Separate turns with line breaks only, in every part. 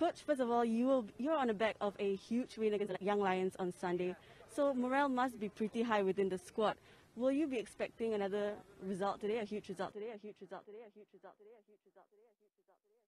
Coach, first of all, you will, you're on the back of a huge win against the Young Lions on Sunday, so morale must be pretty high within the squad. Will you be expecting another result today, a huge result today, a huge result today, a huge result today, a huge result today, a huge result today?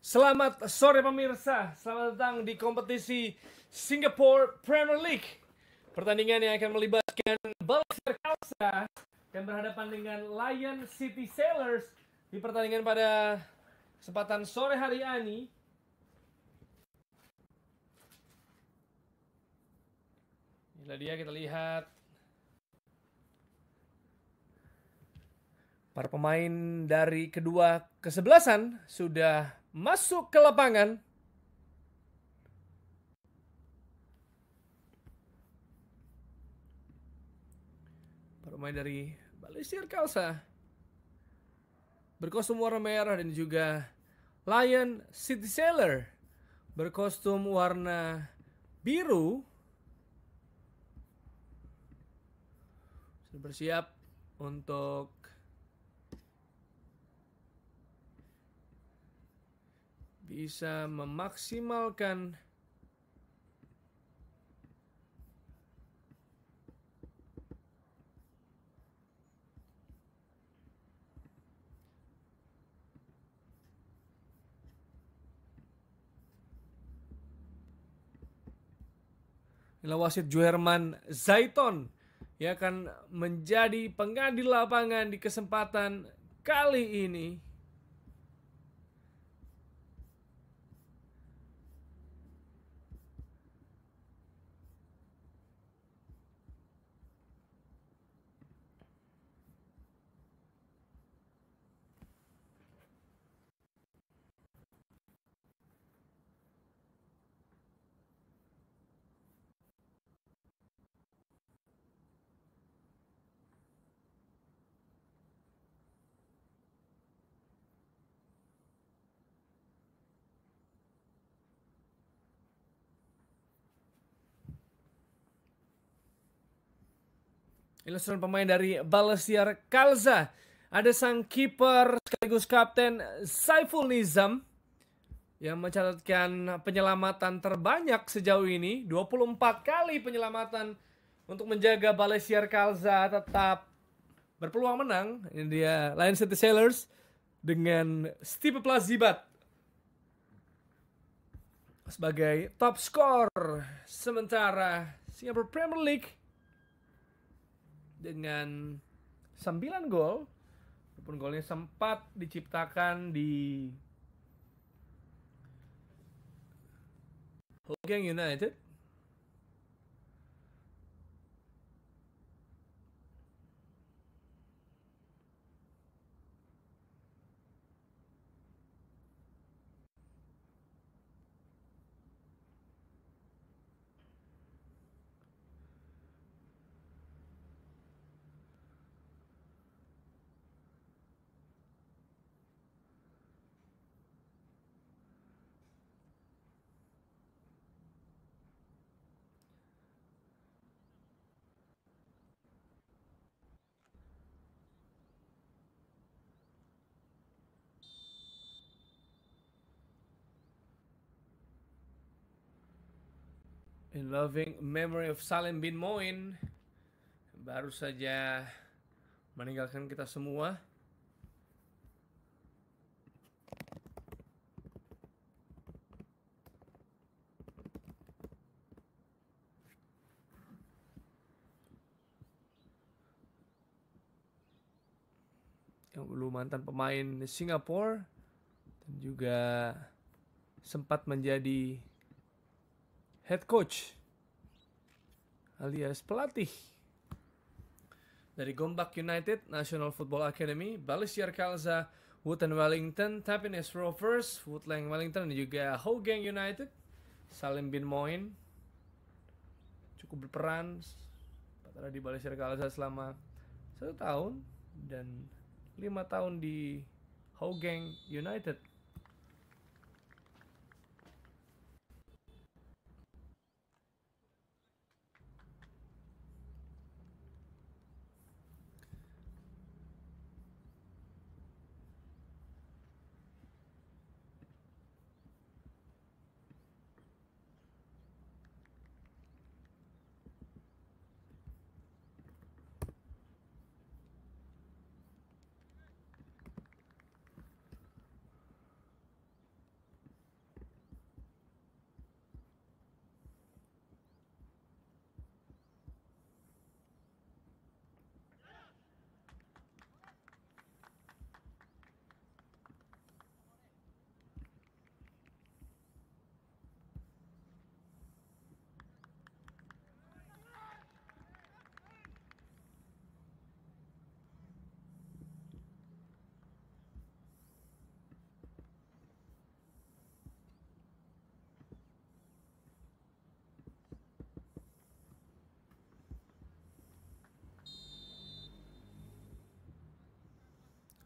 Selamat sore pemirsa, selamat datang di kompetisi Singapore Premier League. Pertandingan yang akan melibatkan Balser Kalsa dan berhadapan dengan Lion City Sailors di pertandingan pada kesempatan sore hari ini. Inilah dia kita lihat para pemain dari kedua kesebelasan sudah masuk ke lapangan. Bermain dari Balisir Kalsa. Berkostum warna merah dan juga Lion City Sailor. Berkostum warna biru. Sudah bersiap untuk bisa memaksimalkan Inilah wasit Juherman Zaiton yang akan menjadi pengadil lapangan di kesempatan kali ini. Ilustran pemain dari Balestier Kalza. Ada sang kiper sekaligus kapten Saiful Nizam yang mencatatkan penyelamatan terbanyak sejauh ini 24 kali penyelamatan untuk menjaga Balesier Kalza tetap berpeluang menang ini dia Lion City Sailors dengan Steve Plazibat sebagai top skor sementara Singapore Premier League dengan 9 gol. Walaupun golnya sempat diciptakan di Hokkien United In loving memory of Salim bin Moin baru saja meninggalkan kita semua. yang dulu mantan pemain Singapura dan juga sempat menjadi head coach alias pelatih. Dari Gombak United, National Football Academy, Balisier Kalza, Wooten Wellington, Tappiness Rovers, Woodland Wellington, dan juga Hogang United, Salim bin Moin, cukup berperan Batara di Balisier Kalza selama satu tahun dan lima tahun di Hogang United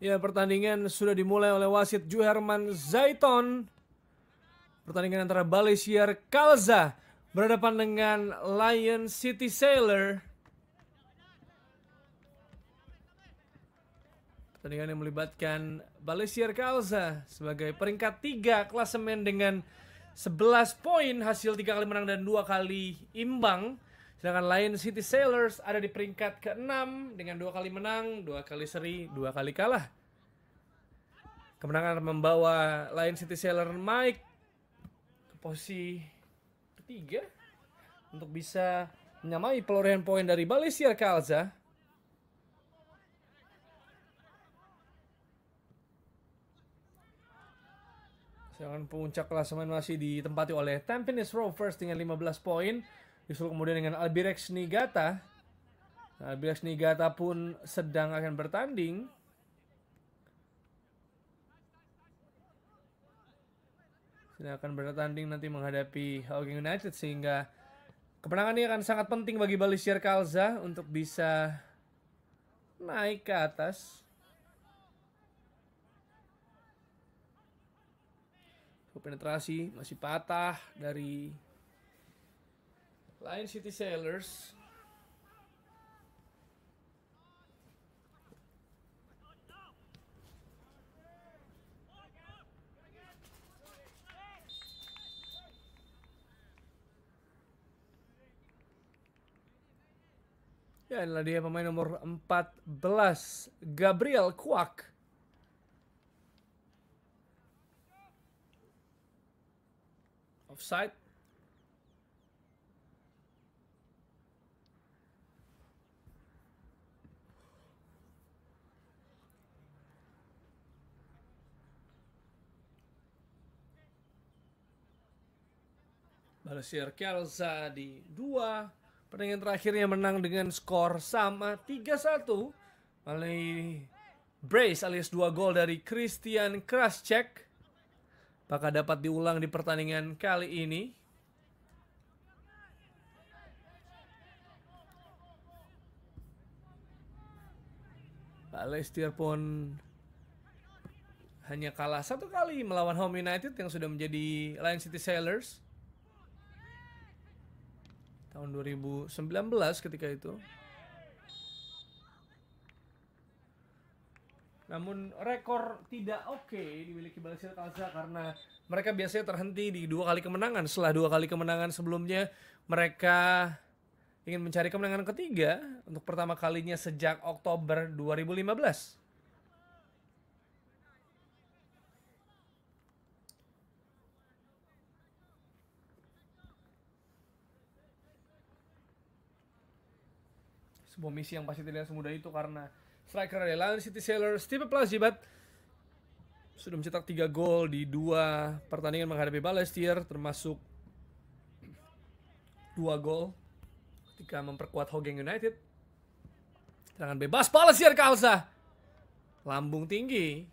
Ya pertandingan sudah dimulai oleh wasit Juherman Zaiton. Pertandingan antara Balisier Kalza berhadapan dengan Lion City Sailor. Pertandingan yang melibatkan Balisier Kalza sebagai peringkat 3 klasemen dengan 11 poin hasil 3 kali menang dan 2 kali imbang. Sedangkan Lion City Sailors ada di peringkat ke-6 dengan dua kali menang, dua kali seri, dua kali kalah. Kemenangan membawa Lion City Sailor Mike ke posisi ketiga untuk bisa menyamai pelorehan poin dari Balesier Kalza. Sedangkan puncak klasemen masih ditempati oleh Tampines Rovers dengan 15 poin. Yusul kemudian dengan Albirex Nigata. Albirex Nigata pun sedang akan bertanding. Sedang akan bertanding nanti menghadapi Hawking United sehingga kemenangan ini akan sangat penting bagi Balisier Kalza untuk bisa naik ke atas. penetrasi masih patah dari Lion City Sailors Ya, inilah dia pemain nomor 14, Gabriel Kwak. Offside. Alessir Kelsa di dua pertandingan terakhir yang menang dengan skor sama 3-1 melalui brace alias dua gol dari Christian Kraschek. Apakah dapat diulang di pertandingan kali ini? Pak Leicester pun hanya kalah satu kali melawan Home United yang sudah menjadi Lion City Sailors tahun 2019 ketika itu. Namun rekor tidak oke okay dimiliki Balasir Kalsa karena mereka biasanya terhenti di dua kali kemenangan. Setelah dua kali kemenangan sebelumnya mereka ingin mencari kemenangan ketiga untuk pertama kalinya sejak Oktober 2015. sebuah misi yang pasti tidak semudah itu karena striker dari Lion City Sailors Steve Plazibat sudah mencetak 3 gol di dua pertandingan menghadapi Balestier termasuk dua gol ketika memperkuat Hogeng United. Serangan bebas Balestier Kalsa. Lambung tinggi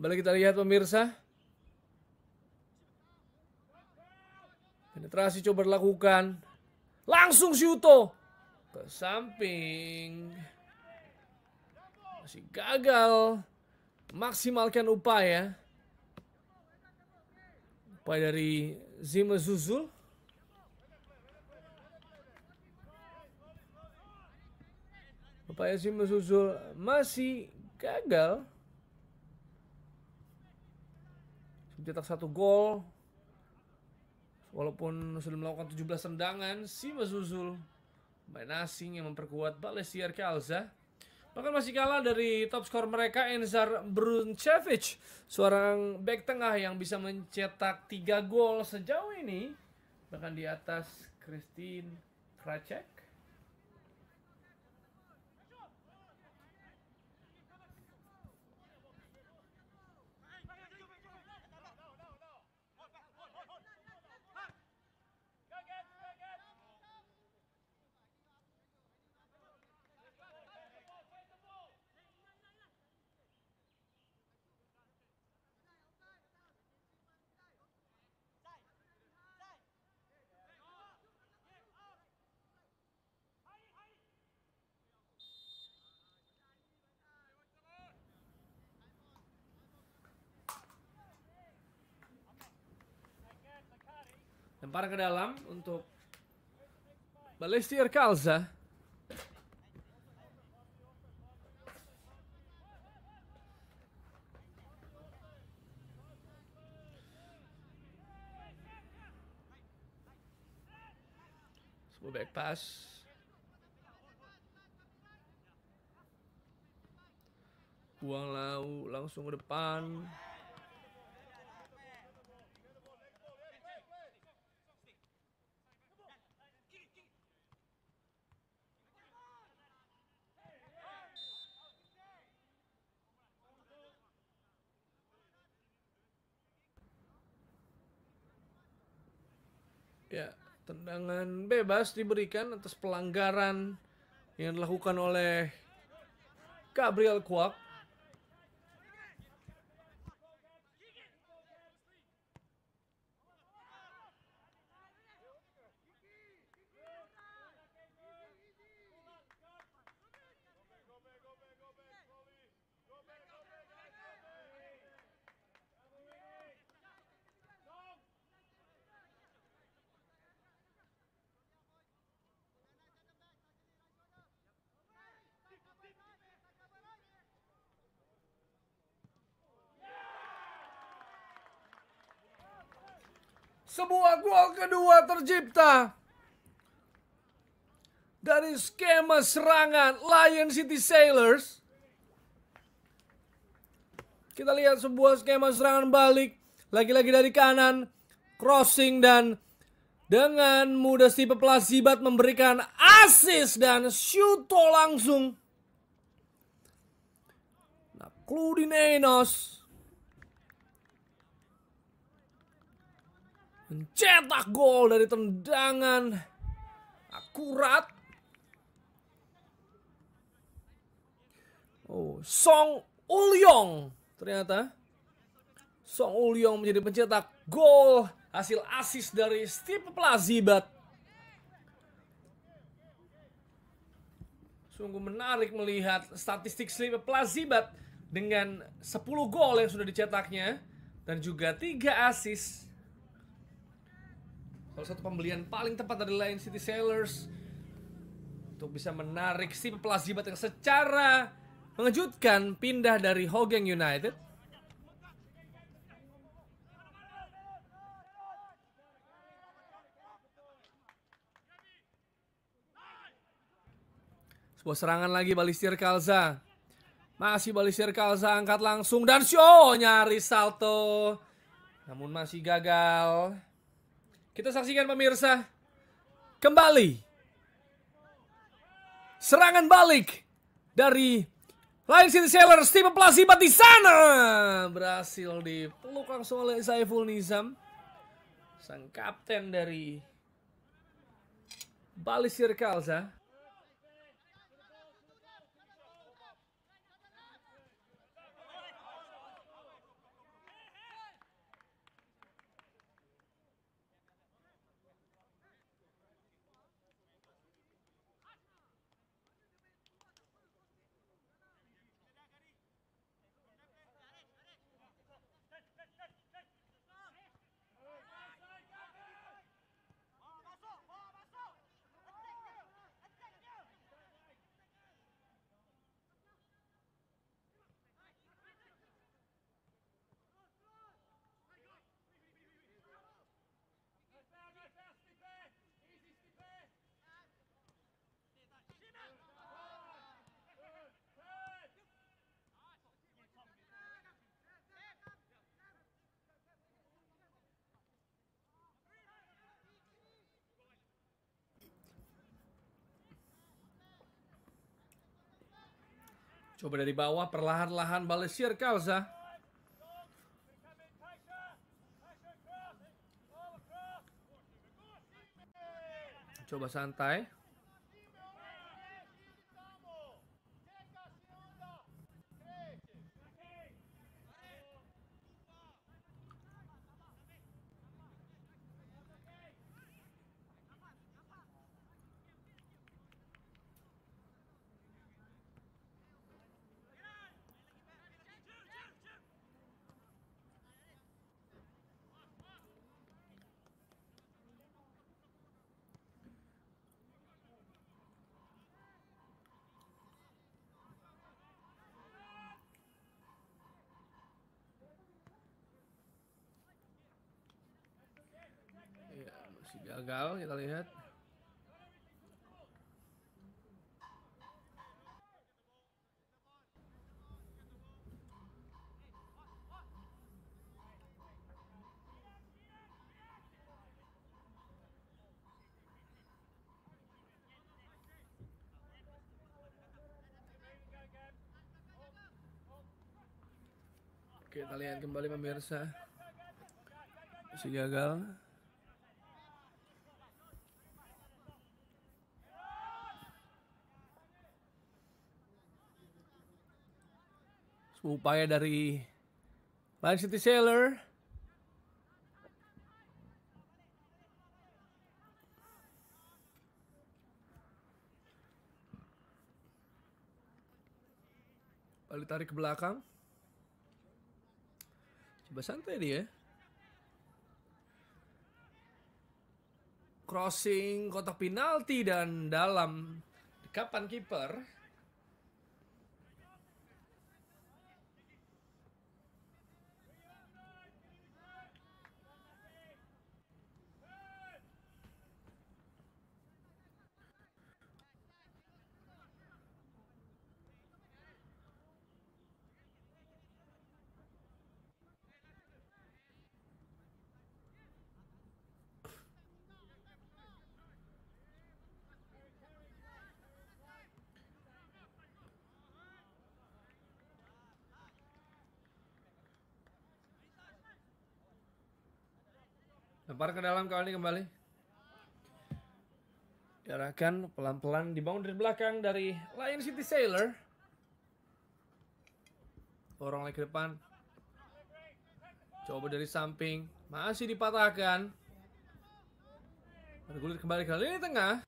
Kembali kita lihat pemirsa. Penetrasi coba dilakukan. Langsung Syuto. Ke samping. Masih gagal. Maksimalkan upaya. Upaya dari Zima Zuzul. Upaya Zima Zuzul masih gagal. mencetak satu gol walaupun sudah melakukan 17 tendangan si Mazuzul main asing yang memperkuat Balesiar Kalza bahkan masih kalah dari top skor mereka Enzar Bruncevic seorang back tengah yang bisa mencetak tiga gol sejauh ini bahkan di atas Christine Kracek Lempar ke dalam untuk Balestier Kalza. Sebuah back pass. Buang lau langsung ke depan. Tendangan bebas diberikan atas pelanggaran yang dilakukan oleh Gabriel Kwak kedua tercipta dari skema serangan Lion City Sailors. Kita lihat sebuah skema serangan balik. Lagi-lagi dari kanan. Crossing dan dengan mudah si Plasibat memberikan assist dan shoot langsung. Nah, Cludin Enos mencetak gol dari tendangan akurat. Oh, Song Ulyong ternyata Song Ulyong menjadi pencetak gol hasil asis dari Steve Plazibat. Sungguh menarik melihat statistik Steve Plazibat dengan 10 gol yang sudah dicetaknya dan juga 3 asis Salah satu pembelian paling tepat dari lain City Sailors untuk bisa menarik si pelas jibat yang secara mengejutkan pindah dari Hogeng United Sebuah serangan lagi balistir Kalza. Masih balistir Kalza angkat langsung dan show nyaris salto. Namun masih gagal. Kita saksikan pemirsa. Kembali. Serangan balik dari Lions City Sailors. Steven Plasibat di sana. Berhasil dipeluk langsung oleh Saiful Nizam. Sang kapten dari Bali Sirkalza. Coba dari bawah perlahan-lahan Balesir Kalsa. Coba santai. gagal kita lihat. Oke, kita lihat kembali pemirsa. Si gagal. upaya dari Man City Sailor Balik tarik ke belakang Coba santai dia Crossing kotak penalti dan dalam Dekapan kiper Lempar ke dalam kali ini kembali. Diarahkan pelan-pelan dibangun dari belakang dari Lion City Sailor. Orang lagi ke depan. Coba dari samping. Masih dipatahkan. Bergulir kembali ke lini tengah.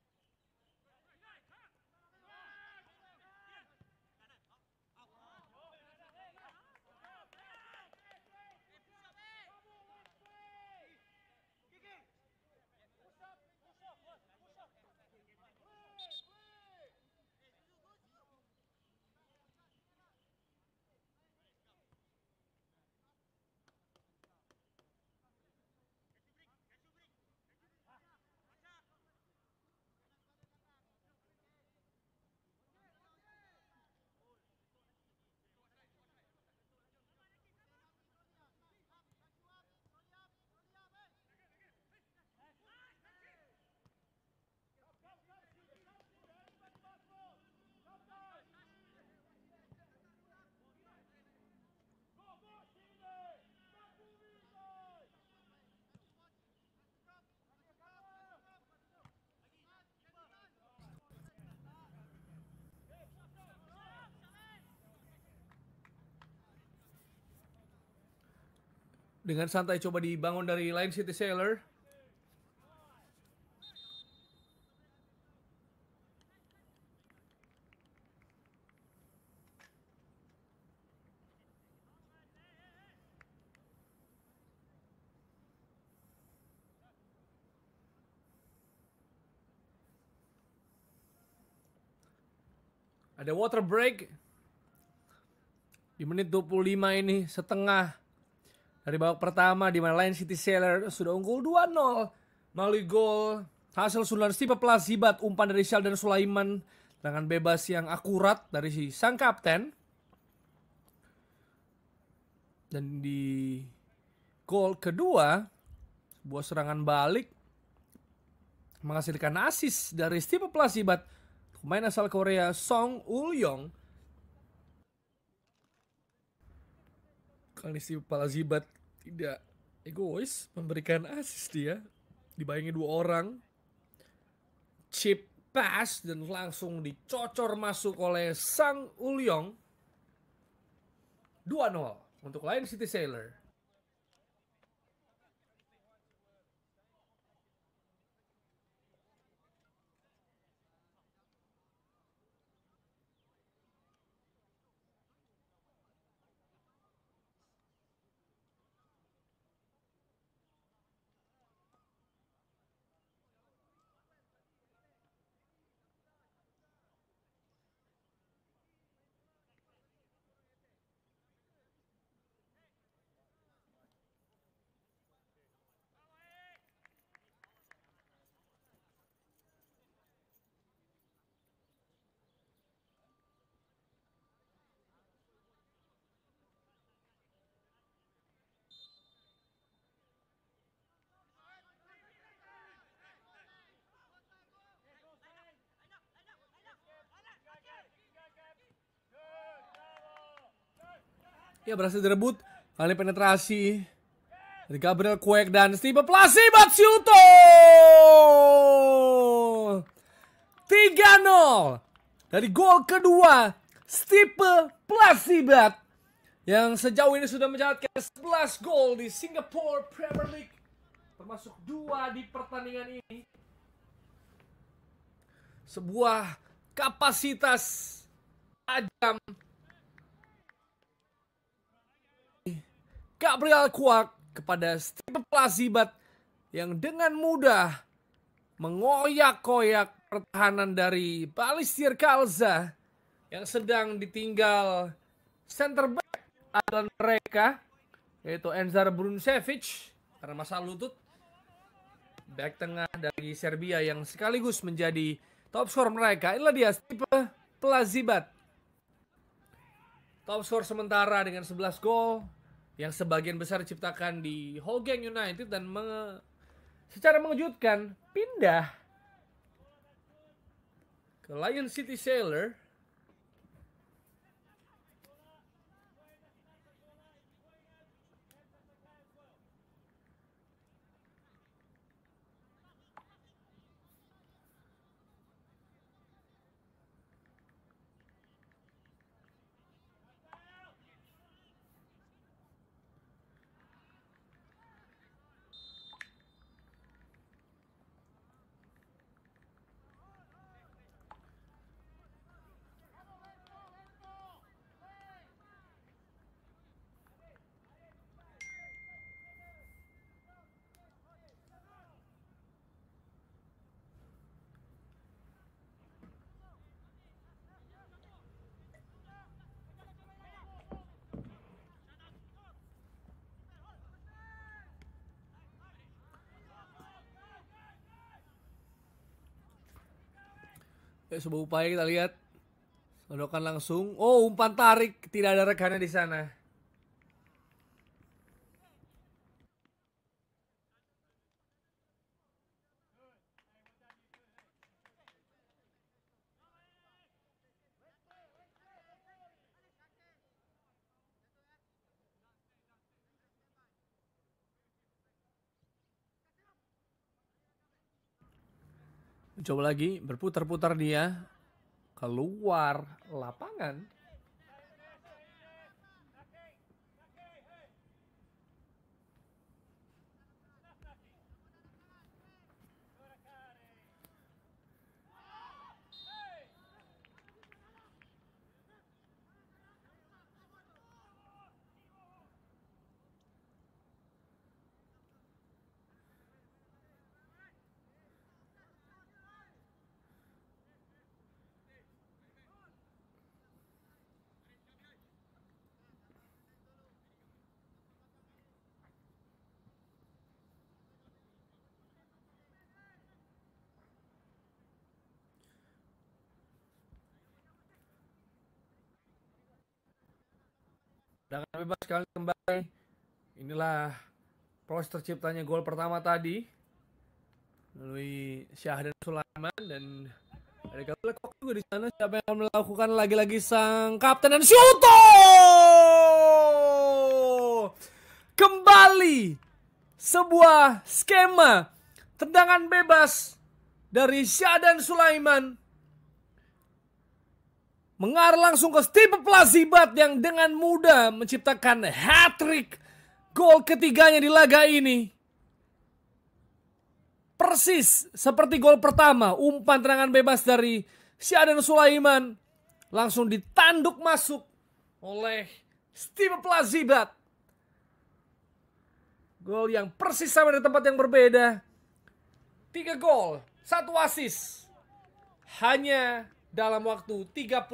Dengan santai coba dibangun dari line City Sailor. Ada water break di menit 25 ini setengah dari babak pertama di mana Lion City Sailor sudah unggul 2-0 melalui gol hasil sundulan Stipe Plasibat umpan dari Sheldon Sulaiman dengan bebas yang akurat dari si sang kapten. Dan di gol kedua, sebuah serangan balik menghasilkan asis dari Stipe Plasibat pemain asal Korea Song Yong Kalisi Palazibat tidak egois memberikan assist dia dibayangi dua orang chip pass dan langsung dicocor masuk oleh Sang Ulyong 2-0 untuk lain City Sailor Ya berhasil direbut. Kali penetrasi. Dari Gabriel Kuek dan Steve Plasi Matsuto. 3-0 dari gol kedua Stipe Plasibat yang sejauh ini sudah mencatatkan 11 gol di Singapore Premier League termasuk dua di pertandingan ini sebuah kapasitas tajam Gabriel Kuak kepada Steve Plazibat yang dengan mudah mengoyak-koyak pertahanan dari Balistir Kalza yang sedang ditinggal center back adalah mereka yaitu Enzar Brunsevic karena masalah lutut back tengah dari Serbia yang sekaligus menjadi top scorer mereka inilah dia Steve Plazibat top scorer sementara dengan 11 gol yang sebagian besar diciptakan di Gang United dan menge secara mengejutkan pindah ke Lion City Sailor Yuk, sebuah upaya kita lihat. Sodokan langsung. Oh, umpan tarik. Tidak ada rekannya di sana. Coba lagi berputar-putar dia keluar lapangan Dengan bebas sekali kembali. Inilah proses terciptanya gol pertama tadi melalui Syahdan Sulaiman dan ada kali kok juga di sana siapa yang akan melakukan lagi-lagi sang kapten dan Shuto kembali sebuah skema tendangan bebas dari Syahdan Sulaiman mengarah langsung ke Steve Plazibat yang dengan mudah menciptakan hat-trick gol ketiganya di laga ini. Persis seperti gol pertama, umpan terangan bebas dari Syadan Sulaiman langsung ditanduk masuk oleh Steve Plazibat. Gol yang persis sama di tempat yang berbeda. Tiga gol, satu asis Hanya dalam waktu 31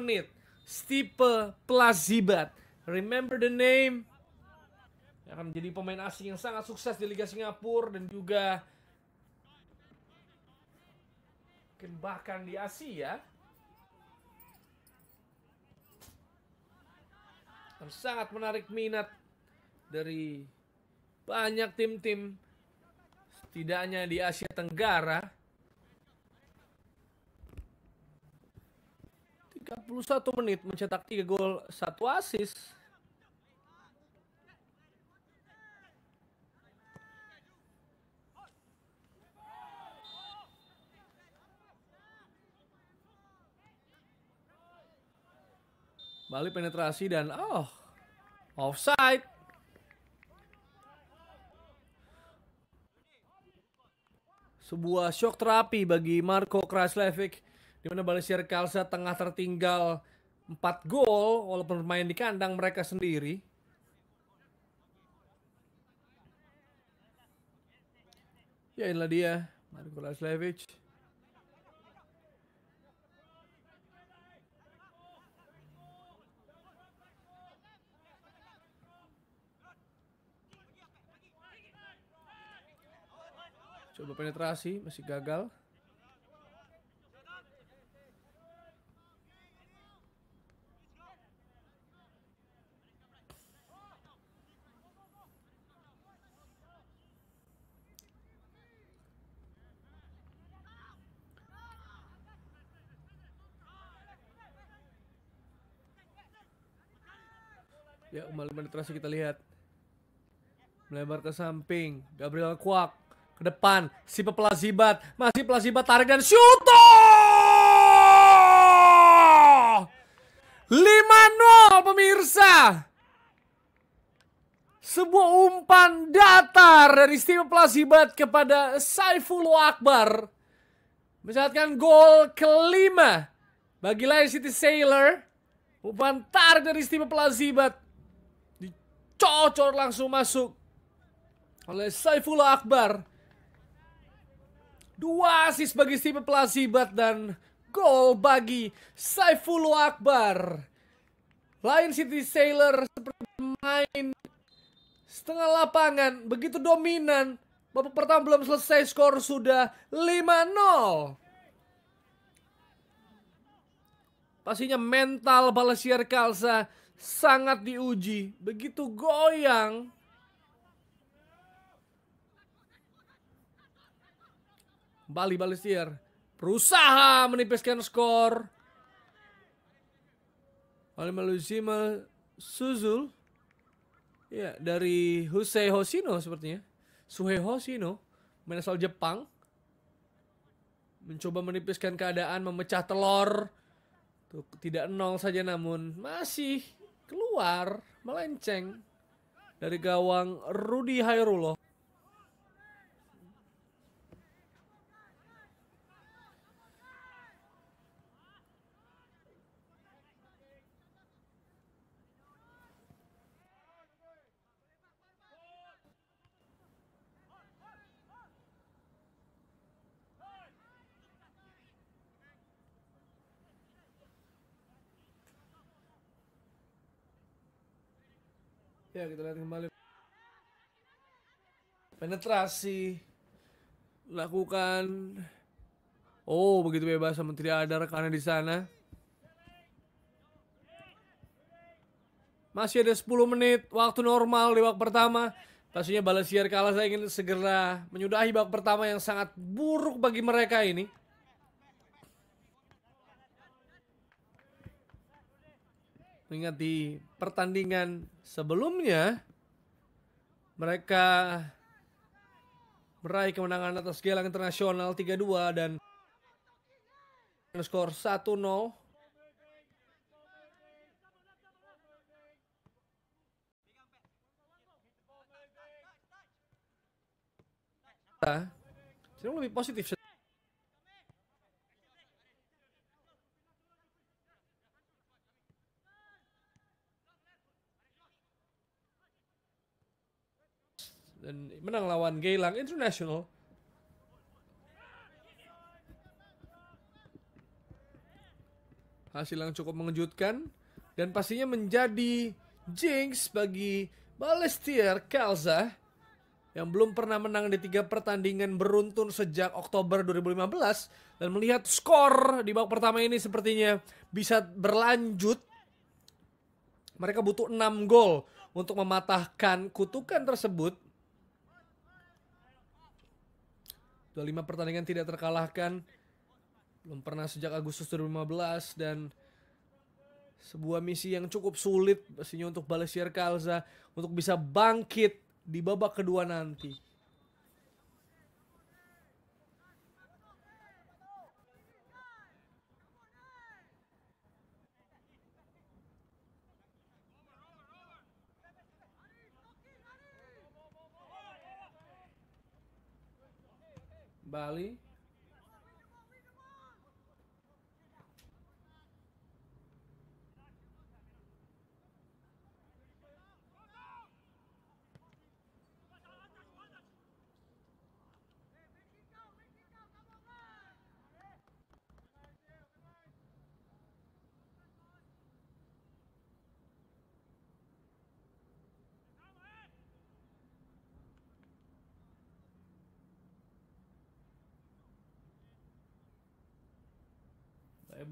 menit. Stipe Plazibat. Remember the name. akan menjadi pemain asing yang sangat sukses di Liga Singapura dan juga mungkin bahkan di Asia. Dan sangat menarik minat dari banyak tim-tim setidaknya di Asia Tenggara 31 menit mencetak 3 gol, 1 assist. Balik penetrasi dan oh, offside. Sebuah shock terapi bagi Marco Kraslevic di mana Balasir Kalsa tengah tertinggal 4 gol walaupun bermain di kandang mereka sendiri. Ya inilah dia, Marko Laslevic. Coba penetrasi, masih gagal. kembali penetrasi kita lihat. Melebar ke samping. Gabriel Kuak ke depan. Si Pelasibat. Masih Pelasibat tarik dan shoot. 5-0 pemirsa. Sebuah umpan datar dari Steve Plasibat kepada Saiful Akbar. Mencatatkan gol kelima bagi Lion City Sailor. Umpan tar dari Steve Plasibat. Cocor langsung masuk oleh Saiful Akbar. Dua asis bagi si Plasibat dan gol bagi Saiful Akbar. Lion City Sailor seperti main setengah lapangan begitu dominan. Babak pertama belum selesai skor sudah 5-0. Pastinya mental balasir Kalsa sangat diuji, begitu goyang. Bali Balistier berusaha menipiskan skor. Oleh melalui Suzul. Ya, dari Husei Hoshino sepertinya. Suhei Hoshino, main asal Jepang. Mencoba menipiskan keadaan, memecah telur. tidak nol saja namun masih keluar melenceng dari gawang Rudi Hairullah. Ayo ya, kita lihat kembali. Penetrasi. Lakukan. Oh, begitu bebas sama tidak ada rekannya di sana. Masih ada 10 menit waktu normal di babak pertama. Pastinya balasiar kalah saya ingin segera menyudahi babak pertama yang sangat buruk bagi mereka ini. Mengingat di pertandingan Sebelumnya mereka meraih kemenangan atas Gelang Internasional 3-2 dan skor 1-0. Cenderung lebih positif dan menang lawan Geylang International. Hasil yang cukup mengejutkan dan pastinya menjadi jinx bagi Balestier Kalza yang belum pernah menang di tiga pertandingan beruntun sejak Oktober 2015 dan melihat skor di babak pertama ini sepertinya bisa berlanjut. Mereka butuh 6 gol untuk mematahkan kutukan tersebut lima pertandingan tidak terkalahkan. Belum pernah sejak Agustus 2015 dan sebuah misi yang cukup sulit pastinya untuk Balesier Kalza untuk bisa bangkit di babak kedua nanti. Bali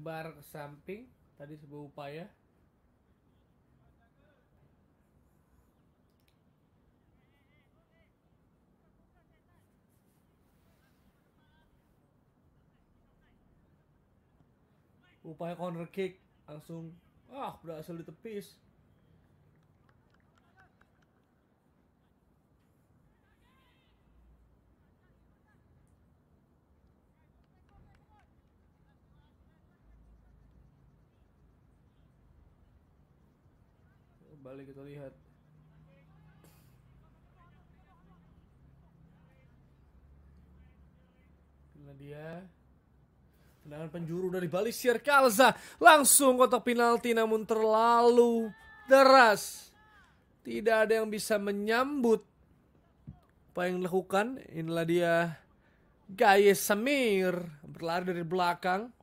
lebar samping tadi sebuah upaya upaya corner kick langsung ah berhasil ditepis kembali kita lihat Karena dia tendangan penjuru dari Balisir Kalza langsung kotak penalti namun terlalu deras. Tidak ada yang bisa menyambut apa yang dilakukan. Inilah dia Gaya Samir berlari dari belakang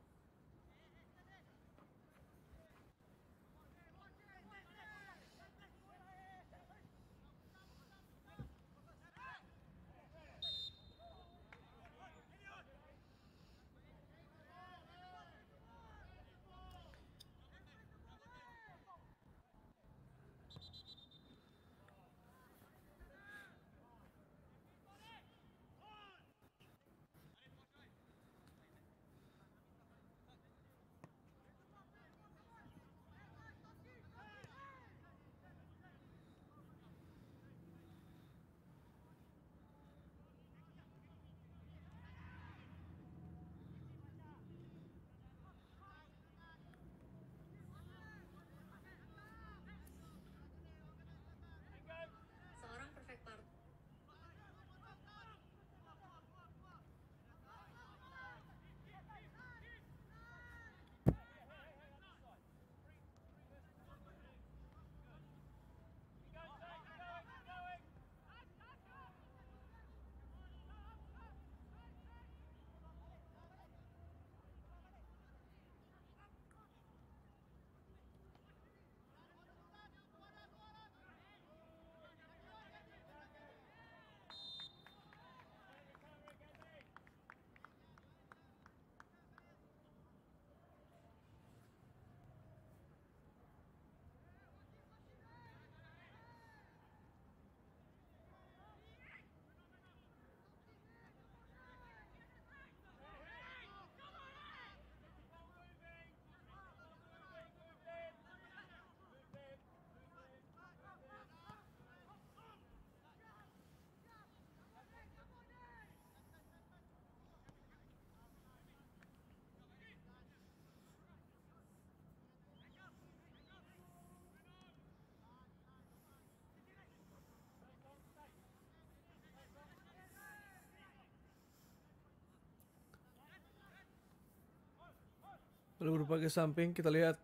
Lalu berbagai samping, kita lihat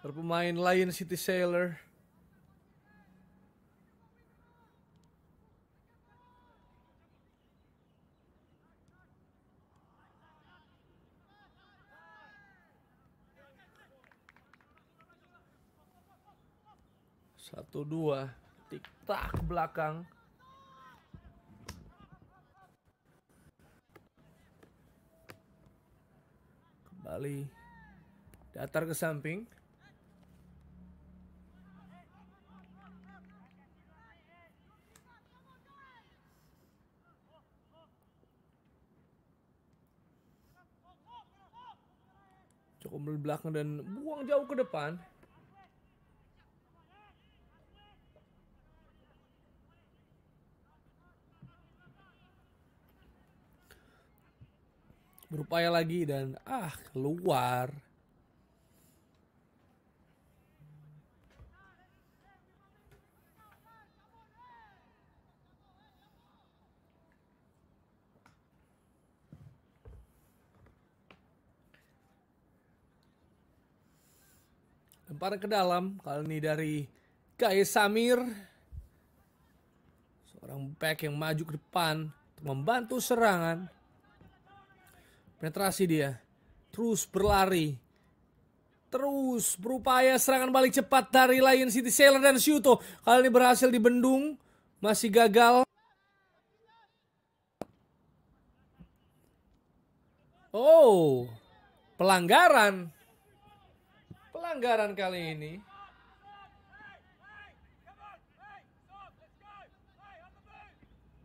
para pemain Lion City Sailor. Satu dua, tik tak belakang. Kembali datar ke samping cukup belakang dan buang jauh ke depan berupaya lagi dan ah keluar lempar ke dalam kali ini dari Kai e Samir. Seorang back yang maju ke depan untuk membantu serangan. Penetrasi dia. Terus berlari. Terus berupaya serangan balik cepat dari Lion City Sailor dan Shuto. Kali ini berhasil dibendung. Masih gagal. Oh, pelanggaran pelanggaran kali ini.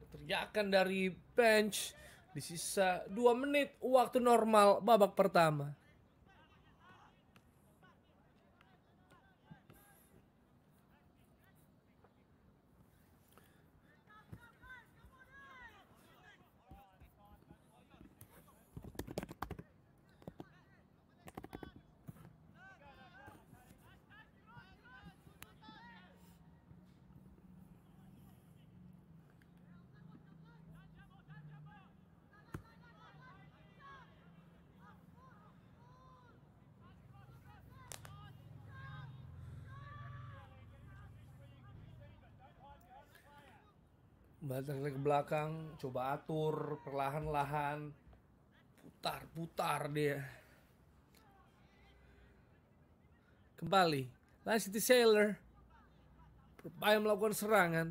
Teriakan dari bench di sisa dua menit waktu normal babak pertama. balik ke belakang coba atur perlahan-lahan putar-putar dia kembali Nice nah, City Sailor berupaya melakukan serangan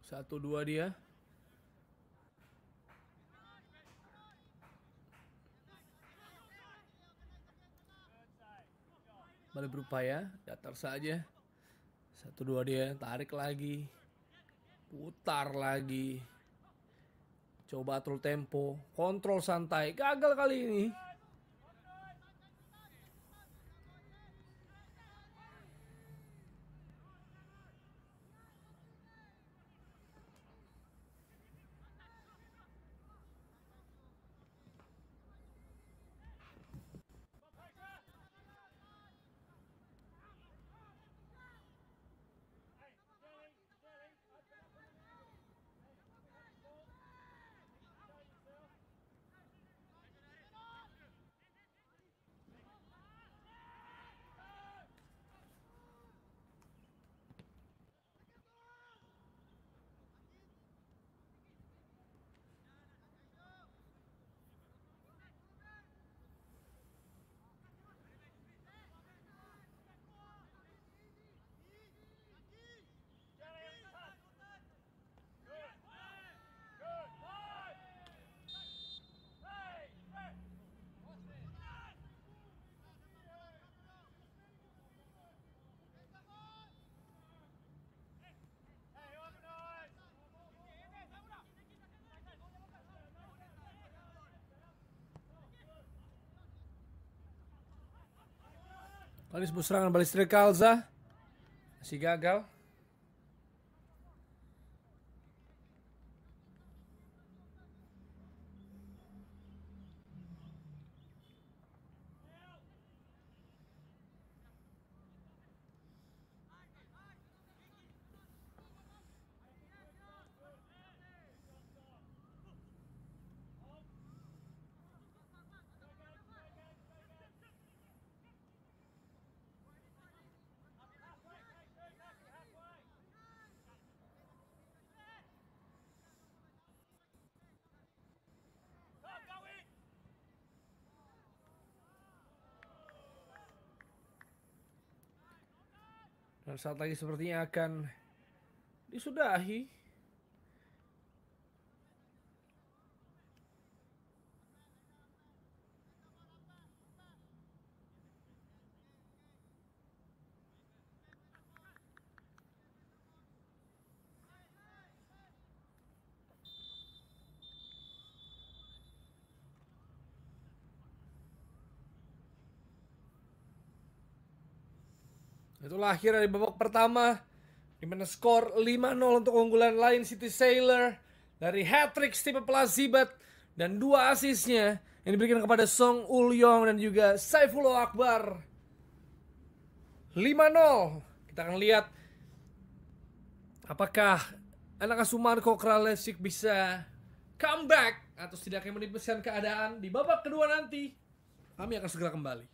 satu dua dia Balik berupaya, datar saja. Satu dua dia, tarik lagi. Putar lagi. Coba atur tempo, kontrol santai. Gagal kali ini. Kali busrangan serangan balik Kalza masih gagal. Dan saat lagi sepertinya akan disudahi. lahir dari babak pertama di mana skor 5-0 untuk unggulan lain City Sailor dari hat-trick Steve Plazibat dan dua asisnya yang diberikan kepada Song Yong dan juga Saifullah Akbar. 5-0. Kita akan lihat apakah anak asuh Marco Kralesik bisa comeback atau setidaknya menipiskan keadaan di babak kedua nanti. Kami akan segera kembali.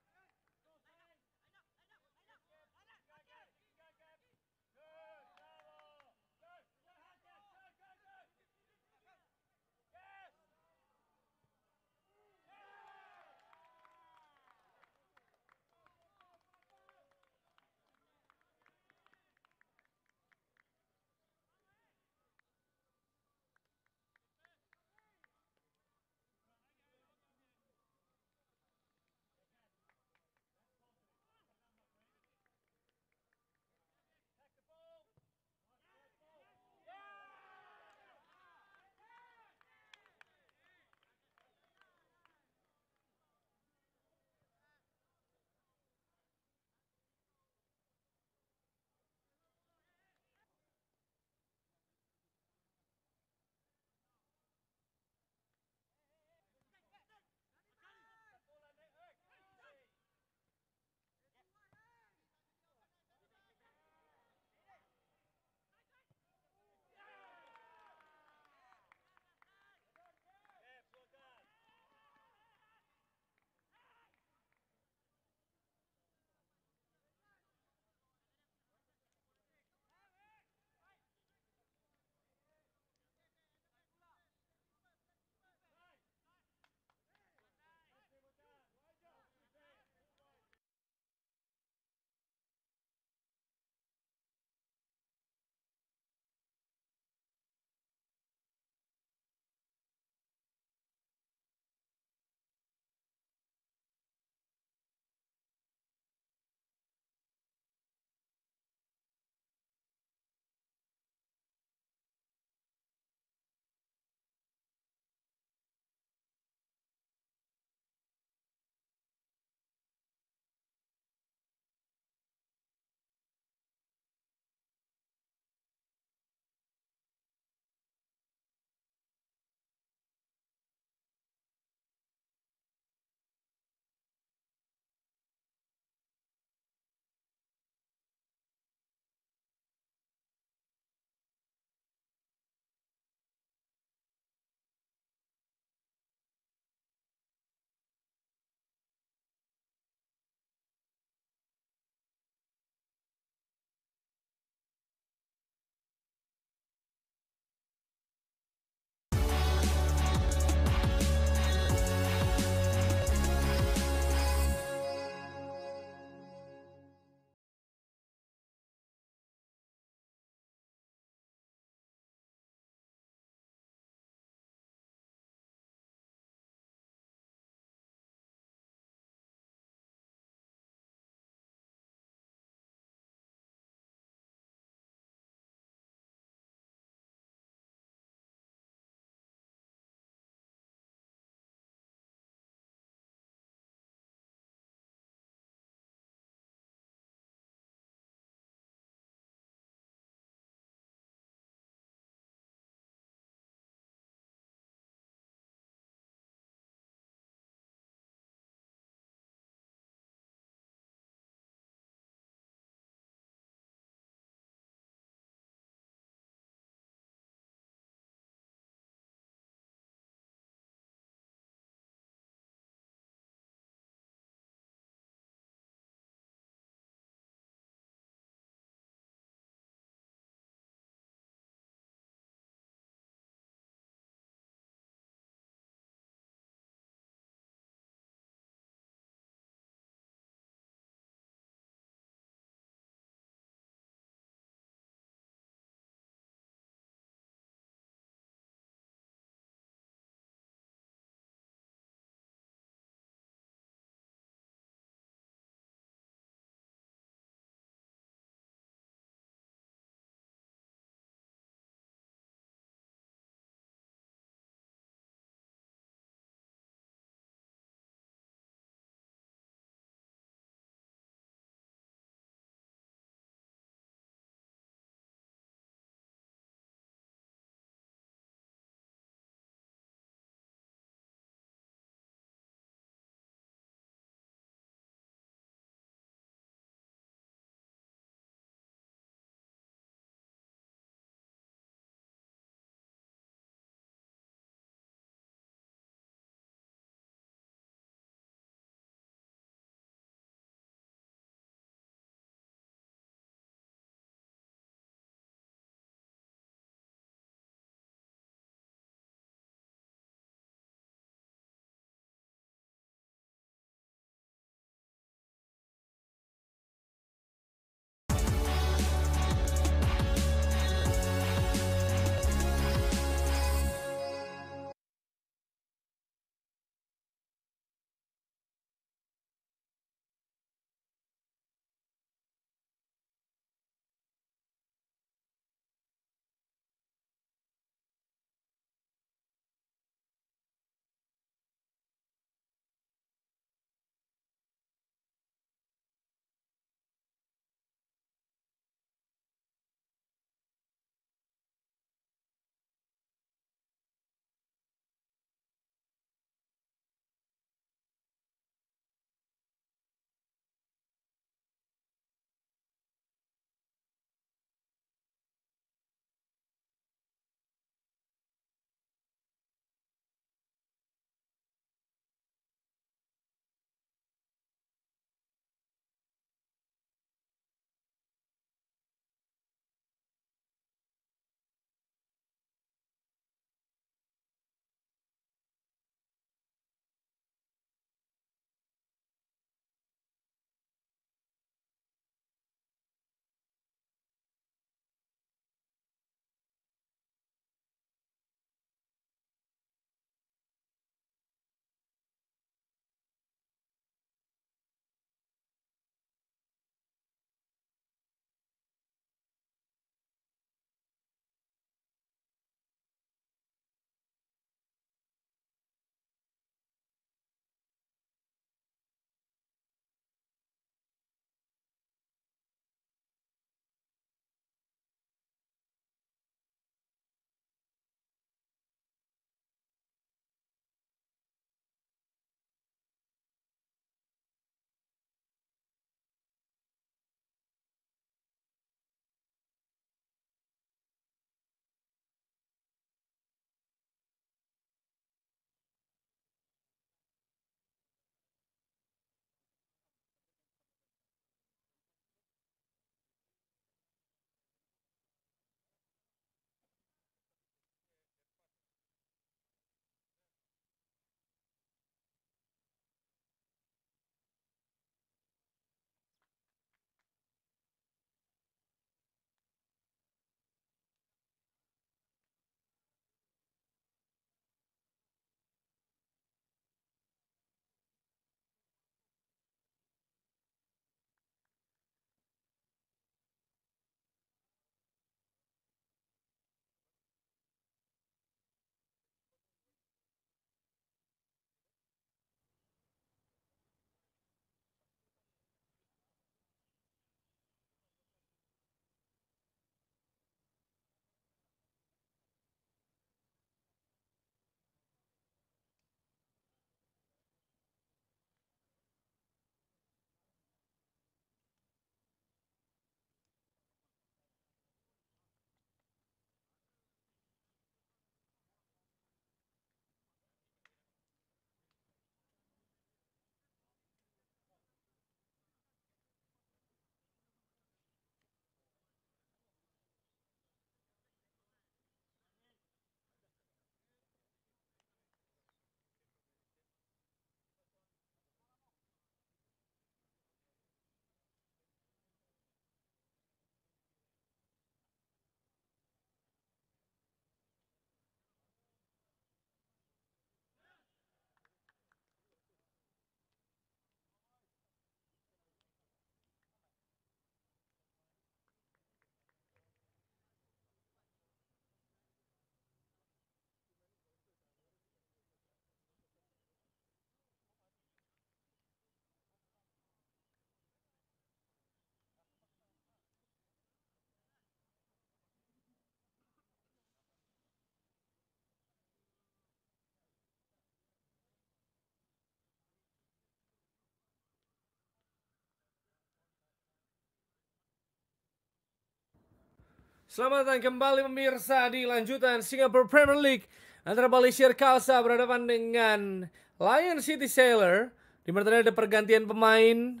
Selamat datang kembali pemirsa di lanjutan Singapore Premier League antara Malaysia Kalsa berhadapan dengan Lion City Sailor di mana ada pergantian pemain.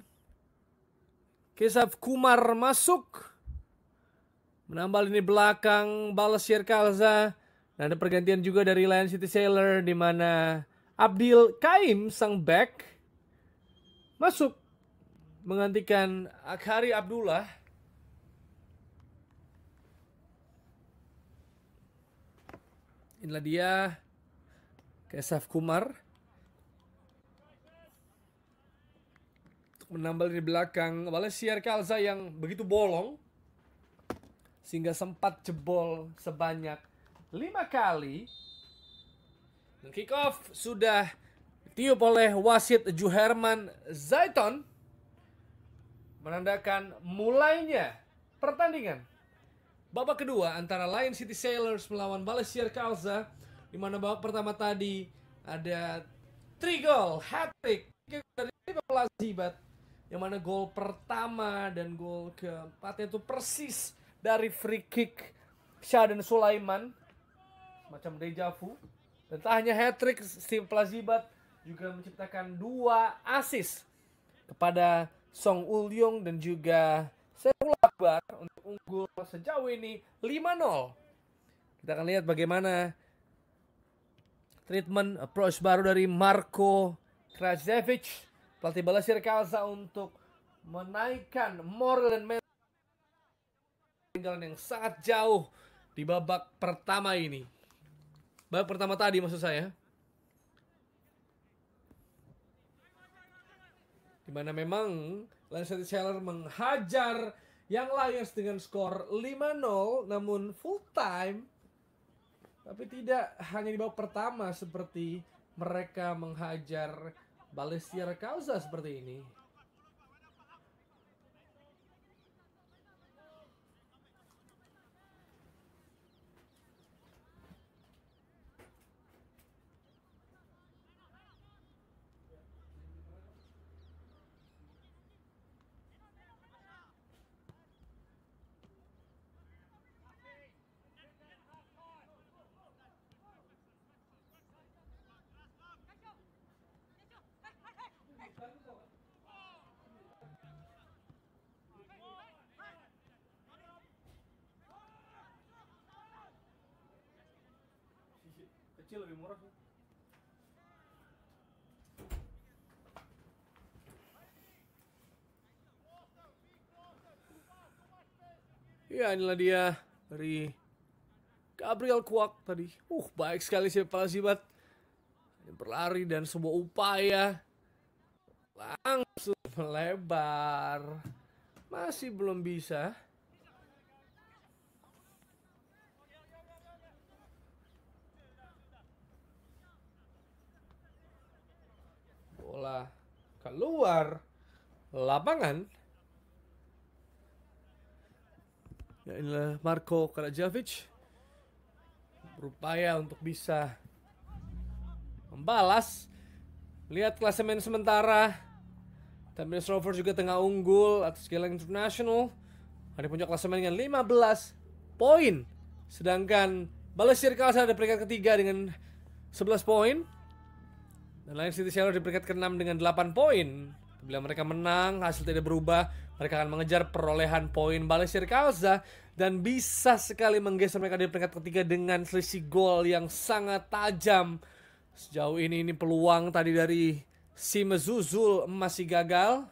Kisaf Kumar masuk menambah ini belakang balas Kalsa dan ada pergantian juga dari Lion City Sailor di mana Abdil Kaim sang back masuk menggantikan Akhari Abdullah inilah dia Kesaf Kumar menambal di belakang Valencia Kalza yang begitu bolong sehingga sempat jebol sebanyak lima kali dan kick off sudah tiup oleh wasit Juherman Zaiton menandakan mulainya pertandingan Babak kedua antara Lion City Sailors melawan Balestier Kalsa di mana babak pertama tadi ada 3 gol hat trick dari Lazibat yang mana gol pertama dan gol keempat itu persis dari free kick Shaden Sulaiman macam deja vu dan tak hanya hat trick si Plazibat juga menciptakan dua assist kepada Song Ulyong dan juga Seul untuk unggul sejauh ini 5-0. Kita akan lihat bagaimana treatment approach baru dari Marco Krasdevic pelatih Balasir Kalsa untuk menaikkan moral dan mental tinggal yang sangat jauh di babak pertama ini. Babak pertama tadi maksud saya. di mana memang Lancelot Seller menghajar yang Lions dengan skor 5-0 namun full time tapi tidak hanya di babak pertama seperti mereka menghajar Balestier Causa seperti ini. Ya inilah dia dari Gabriel Kuak tadi. Uh baik sekali sih Palasibat. Berlari dan sebuah upaya langsung melebar. Masih belum bisa. Bola keluar lapangan. Dan ya, inilah Marco Karajavic berupaya untuk bisa membalas lihat klasemen sementara Tampines Rover juga tengah unggul atas Galang International ada puncak klasemen dengan 15 poin sedangkan Balas Circle ada peringkat ketiga dengan 11 poin dan Lion City Shadow di peringkat ke-6 dengan 8 poin Bila mereka menang, hasil tidak berubah, mereka akan mengejar perolehan poin Balesir Kalza dan bisa sekali menggeser mereka di peringkat ketiga dengan selisih gol yang sangat tajam. Sejauh ini ini peluang tadi dari si Mezuzul masih gagal.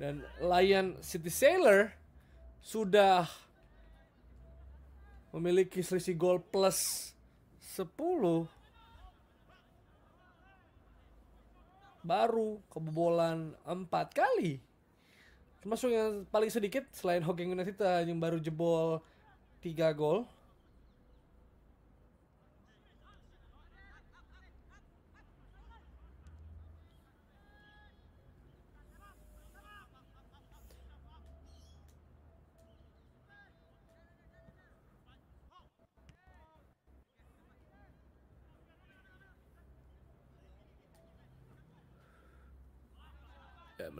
Dan Lion City Sailor sudah memiliki selisih gol plus 10 baru kebobolan empat kali. Termasuk yang paling sedikit selain Hokkien United yang baru jebol tiga gol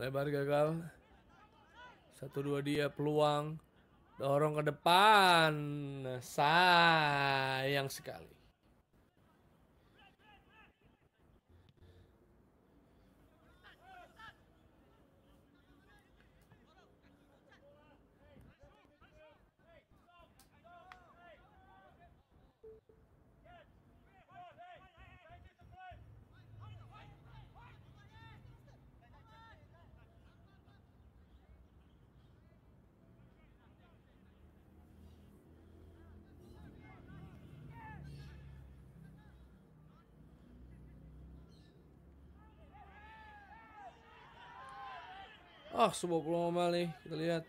lebar gagal. Satu dua dia peluang dorong ke depan. Sayang sekali. Ah, sebuah peluang nih. Kita lihat.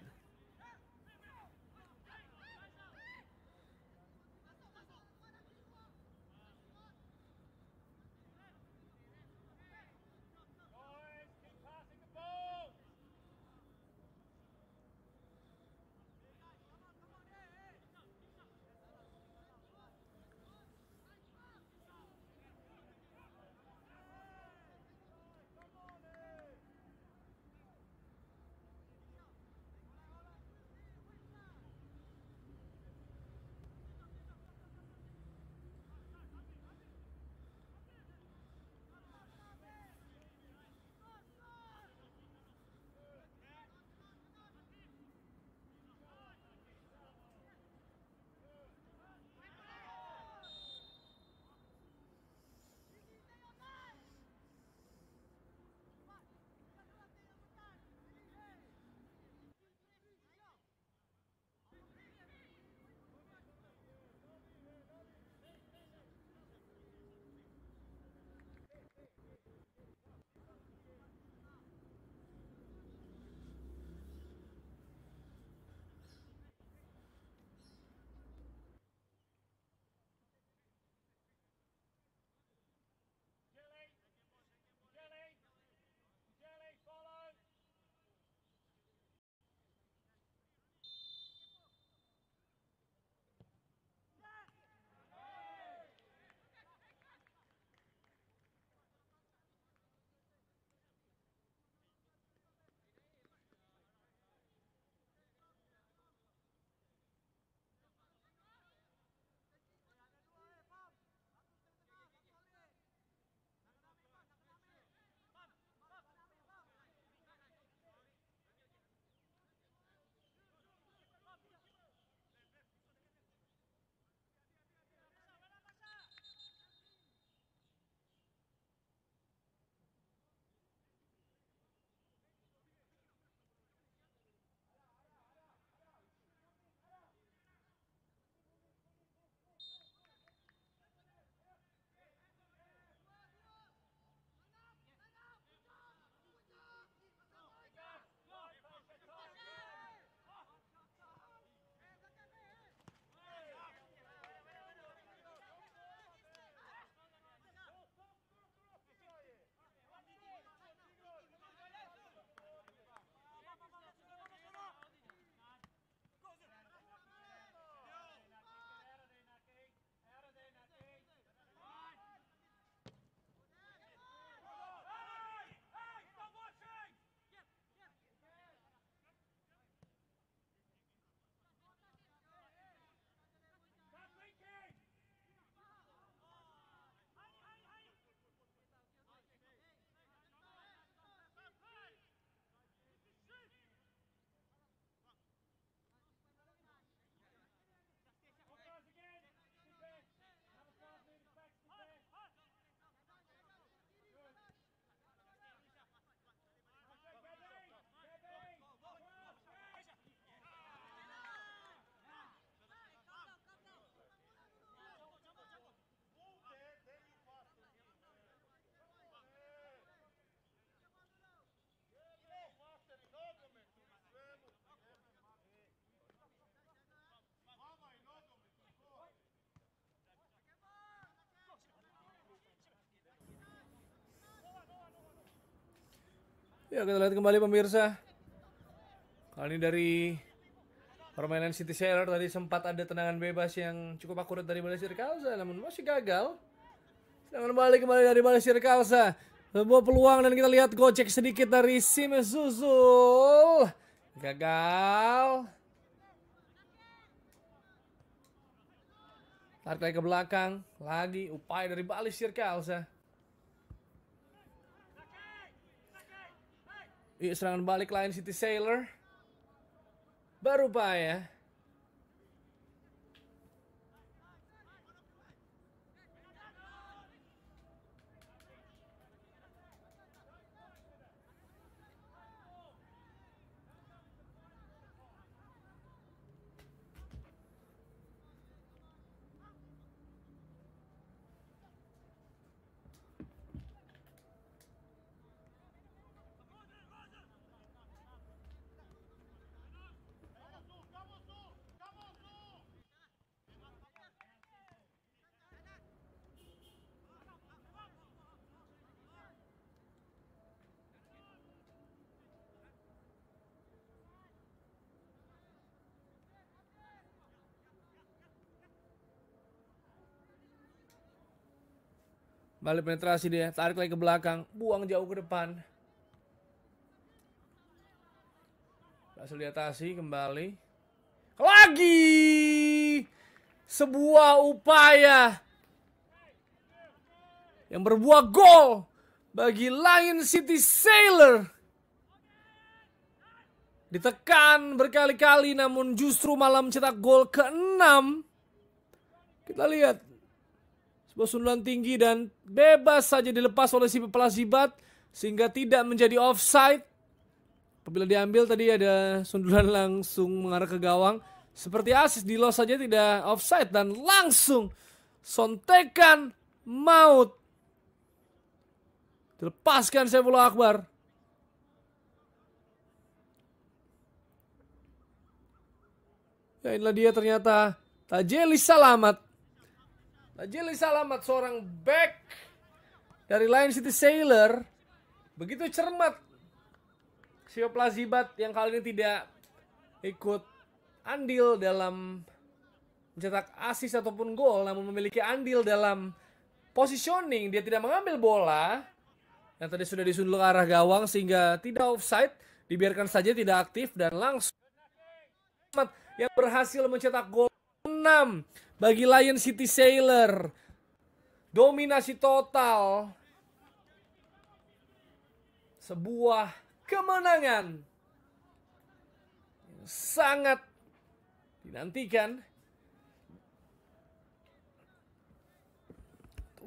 Ya kita lihat kembali pemirsa Kali ini dari permainan City Sailor tadi sempat ada tenangan bebas yang cukup akurat dari Malaysia Kalsa namun masih gagal. Tendangan kembali kembali dari Malaysia Kalsa. Sebuah peluang dan kita lihat gocek sedikit dari Sim Susul Gagal. Tarik lagi ke belakang. Lagi upaya dari Bali Kalsa Yuk serangan balik lain City Sailor. baru pak ya. Balik penetrasi dia, tarik lagi ke belakang, buang jauh ke depan. Berhasil diatasi kembali. Lagi! Sebuah upaya yang berbuah gol bagi Lion City Sailor. Ditekan berkali-kali namun justru malam cetak gol ke-6. Kita lihat Sundulan tinggi dan bebas saja dilepas oleh si pelasibat sehingga tidak menjadi offside. Apabila diambil tadi ada sundulan langsung mengarah ke gawang. Seperti asis di los saja tidak offside dan langsung sontekan maut. Dilepaskan Saifullah Akbar. Ya inilah dia ternyata Tajeli Salamat Najili Salamat seorang back dari Lion City Sailor begitu cermat Sio Plazibat yang kali ini tidak ikut andil dalam mencetak asis ataupun gol namun memiliki andil dalam positioning dia tidak mengambil bola yang tadi sudah disundul ke arah gawang sehingga tidak offside dibiarkan saja tidak aktif dan langsung yang berhasil mencetak gol 6 bagi Lion City Sailor. Dominasi total. Sebuah kemenangan. Sangat dinantikan.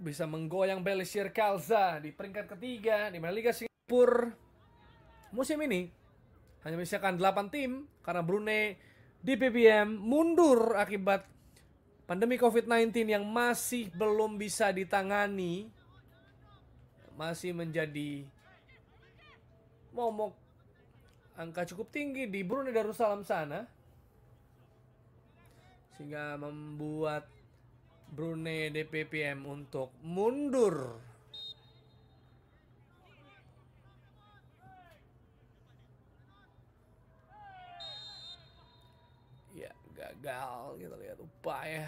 bisa menggoyang Belisir Kalza di peringkat ketiga di Liga Singapura musim ini. Hanya menyisakan 8 tim karena Brunei di PBM mundur akibat Pandemi COVID-19 yang masih belum bisa ditangani masih menjadi momok angka cukup tinggi di Brunei Darussalam sana sehingga membuat Brunei DPPM untuk mundur gagal kita lihat upaya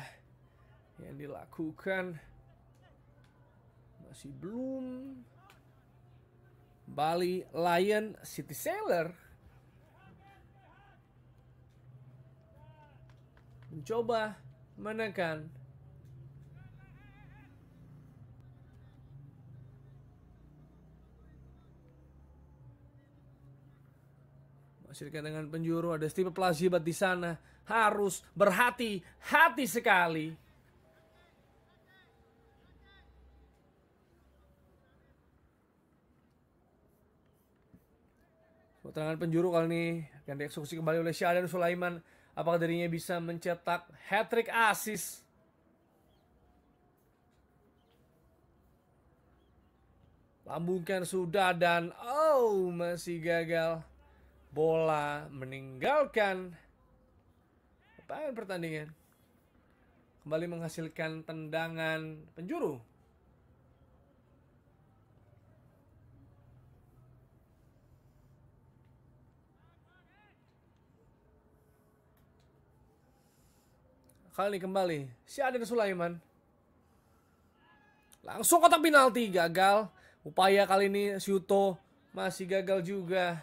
yang dilakukan masih belum Bali Lion City Sailor mencoba menekan masih dengan penjuru ada Steve Plasibat di sana harus berhati-hati sekali. Keterangan penjuru kali ini akan dieksekusi kembali oleh Syahdan Sulaiman. Apakah dirinya bisa mencetak hat-trick assist? Lambungkan sudah dan oh masih gagal. Bola meninggalkan ngapain pertandingan? Kembali menghasilkan tendangan penjuru. Kali ini kembali, Si Aden Sulaiman. Langsung kotak penalti gagal. Upaya kali ini Syuto masih gagal juga.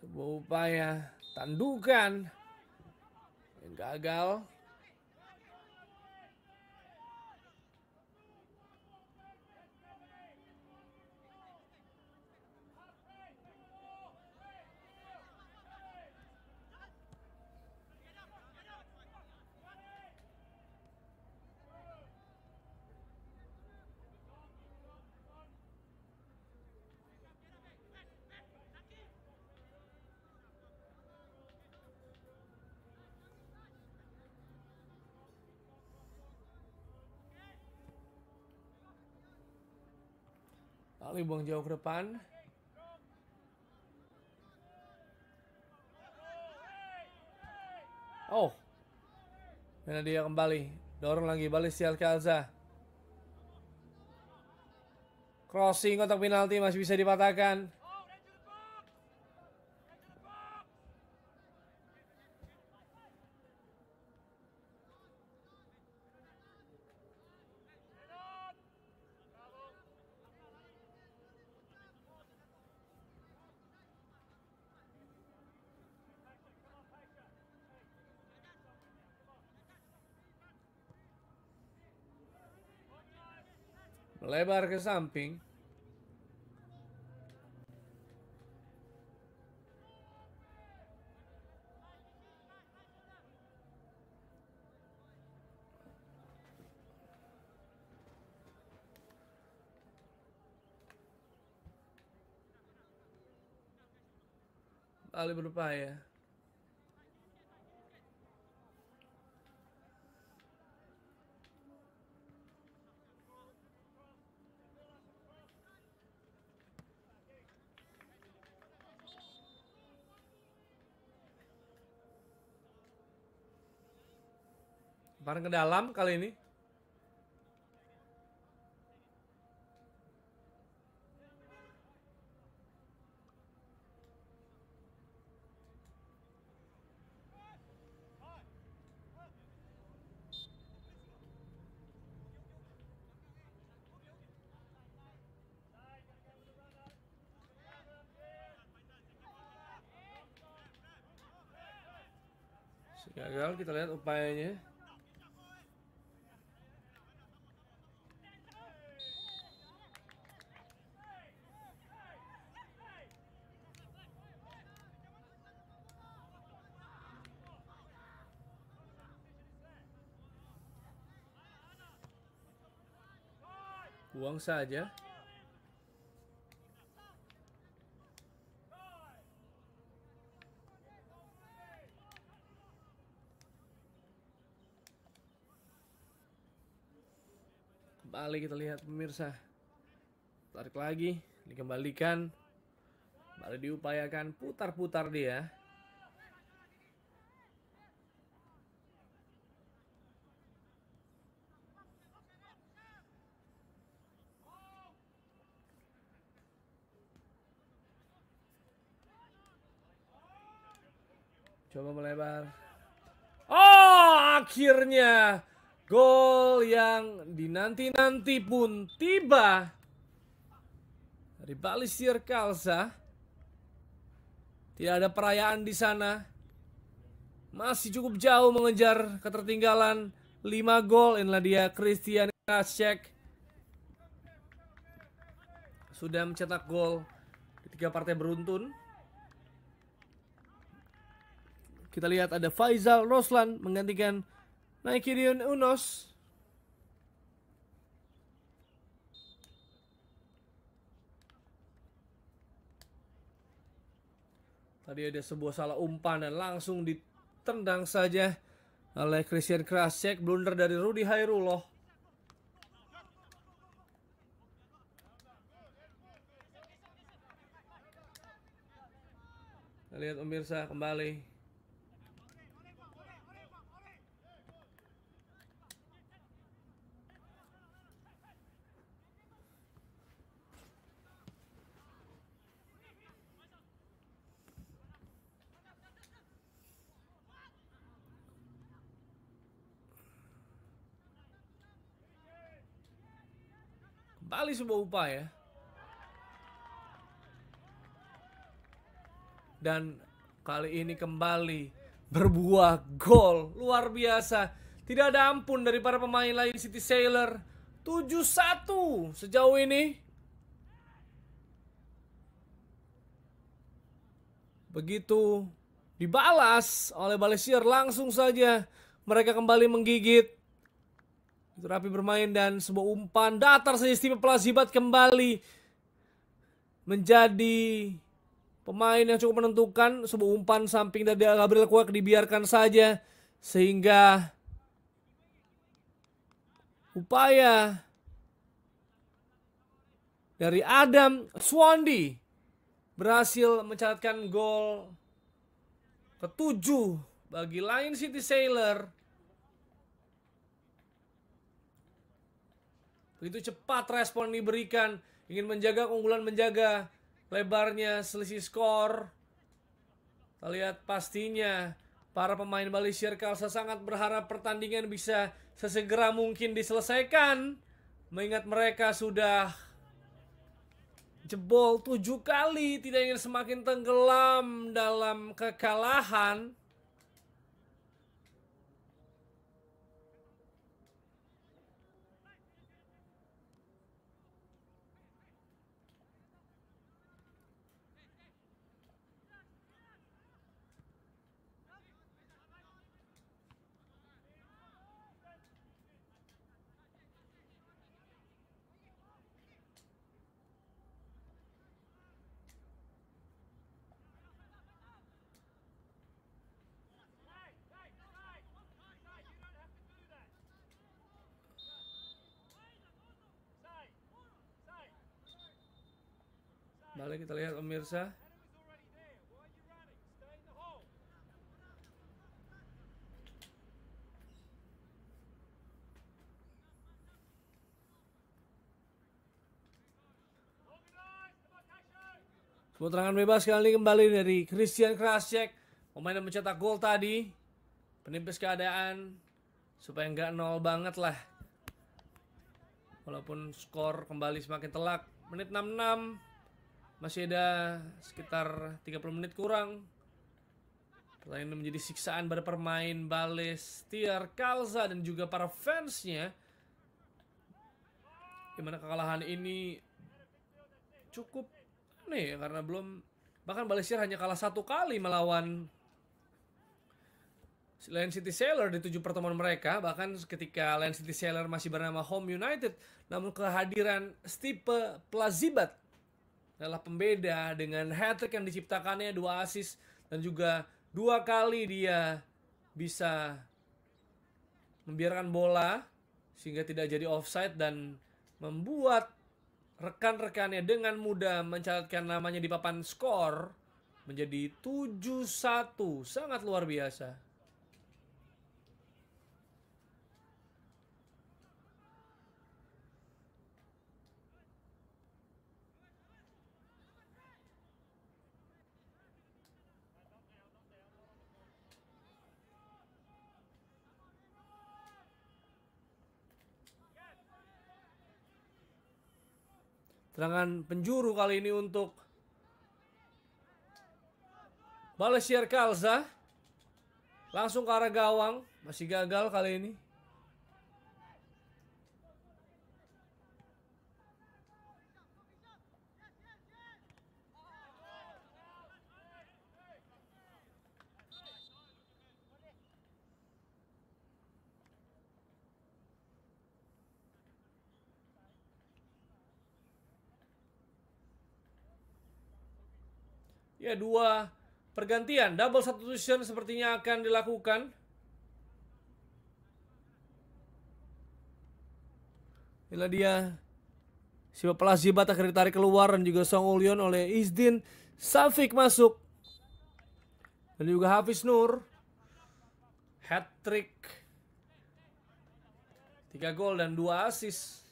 sebuah upaya tandukan yang gagal dibuang jauh ke depan. Oh. Mana dia kembali. Dorong lagi balik si Kalza. Crossing untuk penalti masih bisa dipatahkan. lebar ke samping. Kali berupaya. lemparan ke dalam kali ini. Gagal, kita lihat upayanya. saja. Kembali kita lihat pemirsa. Tarik lagi, dikembalikan. Baru diupayakan putar-putar dia. Coba melebar. Oh, akhirnya gol yang dinanti-nanti pun tiba. Rivalisir Kalsa. Tidak ada perayaan di sana. Masih cukup jauh mengejar ketertinggalan 5 gol. Inilah dia Christian Krasek. Sudah mencetak gol ketika partai beruntun. Kita lihat ada Faizal Roslan menggantikan Naikirion Unos. Tadi ada sebuah salah umpan dan langsung ditendang saja oleh Christian Krasek. Blunder dari Rudy Hairuloh. Lihat pemirsa kembali Kembali sebuah upaya. Dan kali ini kembali berbuah gol. Luar biasa. Tidak ada ampun dari para pemain lain City Sailor. 7-1 sejauh ini. Begitu dibalas oleh Balesier langsung saja mereka kembali menggigit Rapi bermain dan sebuah umpan datar saja Steve Plasibat kembali menjadi pemain yang cukup menentukan sebuah umpan samping dari Gabriel Kuek dibiarkan saja sehingga upaya dari Adam Swandi berhasil mencatatkan gol ketujuh bagi Lion City Sailor Begitu cepat respon diberikan, ingin menjaga keunggulan menjaga lebarnya selisih skor. Kita lihat pastinya para pemain Bali Sirkalsa sangat berharap pertandingan bisa sesegera mungkin diselesaikan. Mengingat mereka sudah jebol tujuh kali tidak ingin semakin tenggelam dalam kekalahan. Mari kita lihat pemirsa. Sebuah bebas kali ini kembali dari Christian Krasek. Pemain yang mencetak gol tadi. Penipis keadaan. Supaya nggak nol banget lah. Walaupun skor kembali semakin telak. Menit 66. Masih ada sekitar 30 menit kurang. selain menjadi siksaan pada permain Balestier, Kalza, dan juga para fansnya. Dimana kekalahan ini cukup nih ya, karena belum... Bahkan Balestier hanya kalah satu kali melawan Lion City Sailor di tujuh pertemuan mereka, bahkan ketika Lion City Sailor masih bernama Home United, namun kehadiran Stipe Plazibat adalah pembeda dengan hat-trick yang diciptakannya dua assist dan juga dua kali dia bisa membiarkan bola sehingga tidak jadi offside dan membuat rekan-rekannya dengan mudah mencatatkan namanya di papan skor menjadi 7-1 sangat luar biasa Serangan penjuru kali ini untuk Balasier Kalsa, Langsung ke arah gawang. Masih gagal kali ini. Ya dua pergantian double substitution sepertinya akan dilakukan. Inilah dia si pelajibata akan ditarik keluar dan juga Song Ulyon oleh Isdin Safik masuk dan juga Hafiz Nur hat trick 3 gol dan dua assist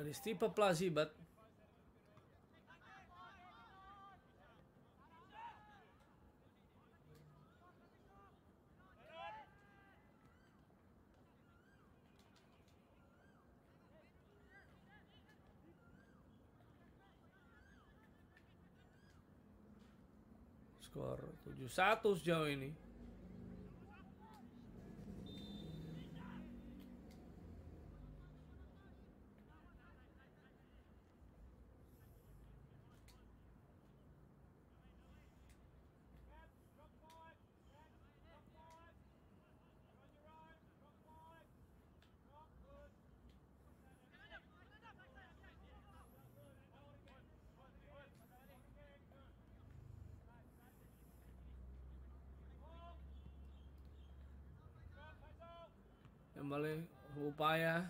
dari is plazibat Skor 7-1 sejauh ini. kembali upaya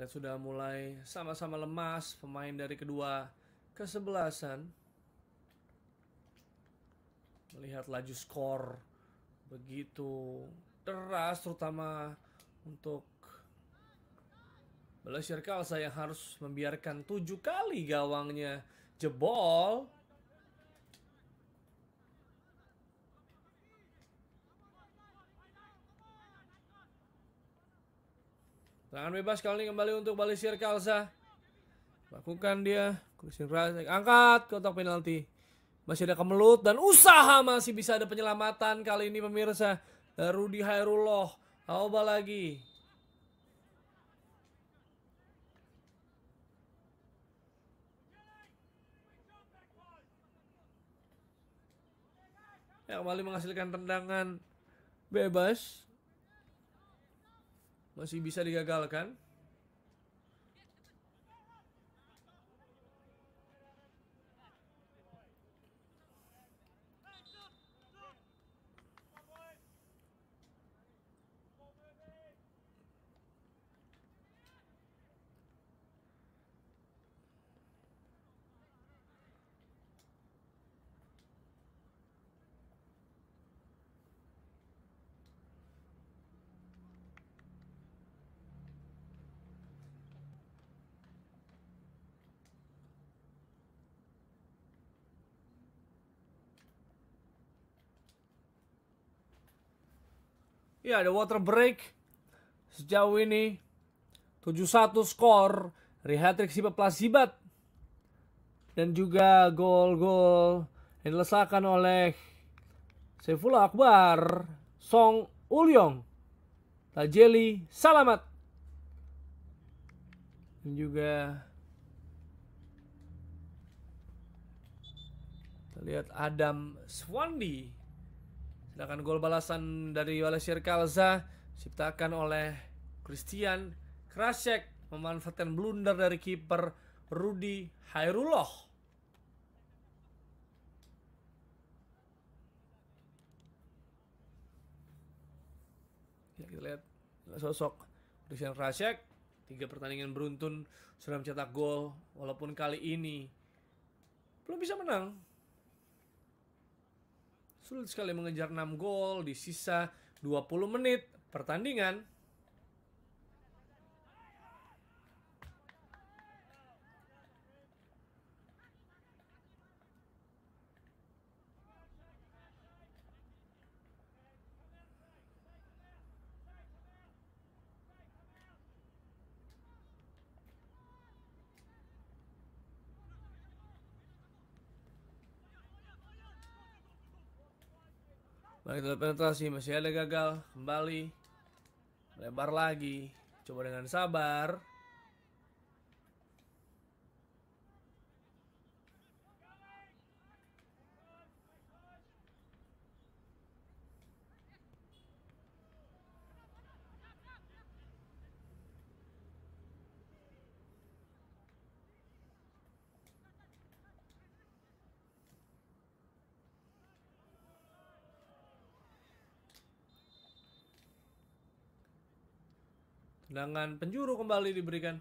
Lihat sudah mulai sama-sama lemas pemain dari kedua kesebelasan. Melihat laju skor begitu deras terutama untuk Belasir Kalsa yang harus membiarkan tujuh kali gawangnya jebol. Serangan bebas kali ini kembali untuk Balisir Kalsa. Lakukan dia. Kulisin Rasek. Angkat kotak penalti. Masih ada kemelut dan usaha masih bisa ada penyelamatan kali ini pemirsa. Rudi Hairullah. Aoba lagi. Ya, kembali menghasilkan tendangan bebas masih bisa digagalkan Ya ada water break sejauh ini 7-1 skor dari hat-trick Sibat Plasibat dan juga gol-gol yang dilesakan oleh Saifullah Akbar, Song Ulyong, Tajeli Salamat dan juga kita lihat Adam Swandi Sedangkan gol balasan dari Walesir Kalza ciptakan oleh Christian Krasek memanfaatkan blunder dari kiper Rudi Hairuloh. Ya, kita lihat sosok Christian Krasek tiga pertandingan beruntun sudah mencetak gol walaupun kali ini belum bisa menang sulit sekali mengejar 6 gol di sisa 20 menit pertandingan. Lalu penetrasi masih ada gagal, kembali. Lebar lagi. Coba dengan sabar. Dengan penjuru kembali diberikan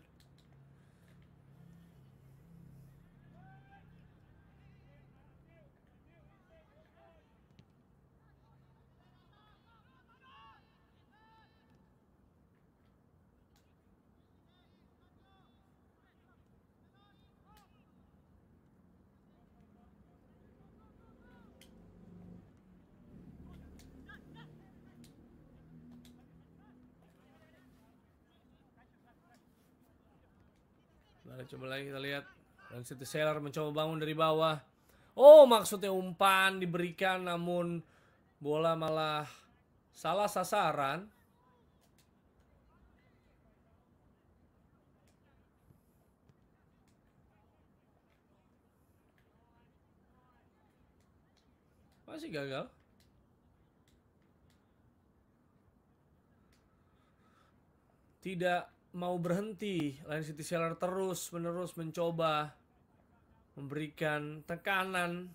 Coba lagi kita lihat. Dan City Seller mencoba bangun dari bawah. Oh, maksudnya umpan diberikan namun bola malah salah sasaran. Masih gagal. Tidak mau berhenti, Lion City Seller terus menerus mencoba memberikan tekanan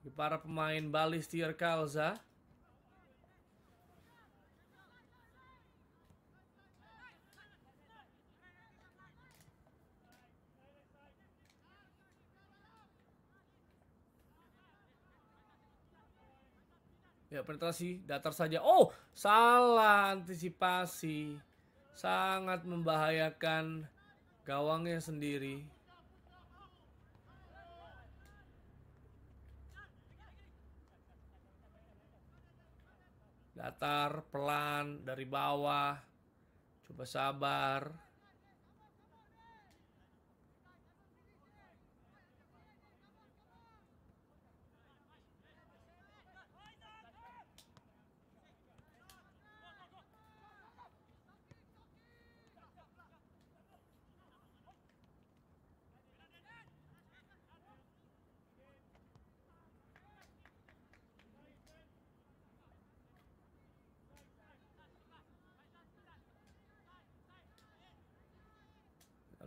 di para pemain Bali Steer Kalza. Ya penetrasi datar saja. Oh, salah antisipasi sangat membahayakan gawangnya sendiri. Datar pelan dari bawah. Coba sabar.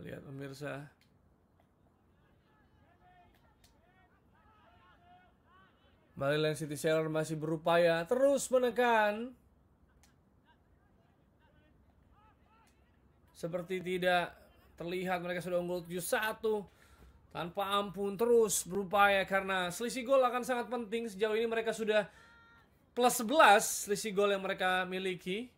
lihat pemirsa Maryland City Sailor masih berupaya terus menekan seperti tidak terlihat mereka sudah unggul 7-1 tanpa ampun terus berupaya karena selisih gol akan sangat penting sejauh ini mereka sudah plus 11 selisih gol yang mereka miliki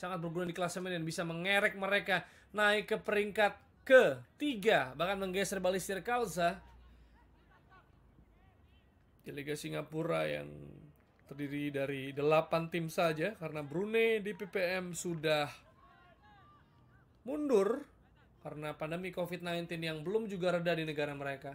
sangat berguna di klasemen dan bisa mengerek mereka naik ke peringkat ketiga bahkan menggeser Balistir Kalsa di Liga Singapura yang terdiri dari delapan tim saja karena Brunei di PPM sudah mundur karena pandemi COVID-19 yang belum juga reda di negara mereka.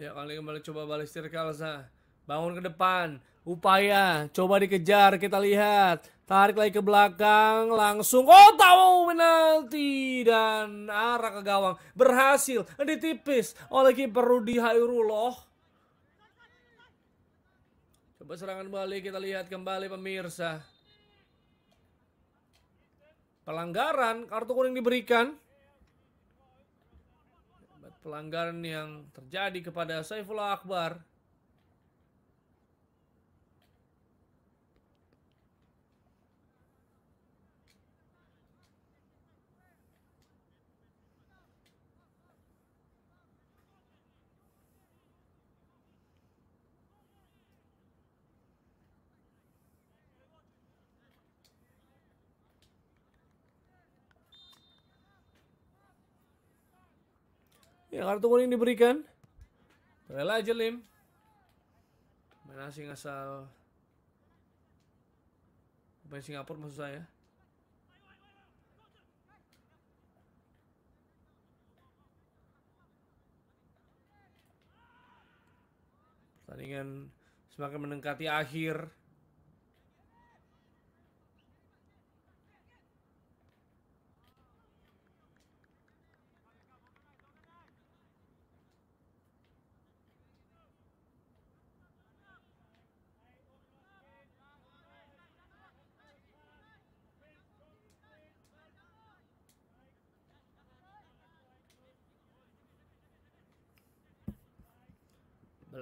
Ya kali kembali coba balik Kalsa. Bangun ke depan, upaya, coba dikejar, kita lihat. Tarik lagi ke belakang, langsung, oh tahu penalti dan arah ke gawang. Berhasil ditipis oleh kiper Rudi Hairullah. Coba serangan balik, kita lihat kembali pemirsa. Pelanggaran, kartu kuning diberikan pelanggaran yang terjadi kepada Saifullah Akbar Ya kartu kuning diberikan. Rela aja Lim. Main asing asal Main Singapura maksud saya. Pertandingan semakin mendekati akhir.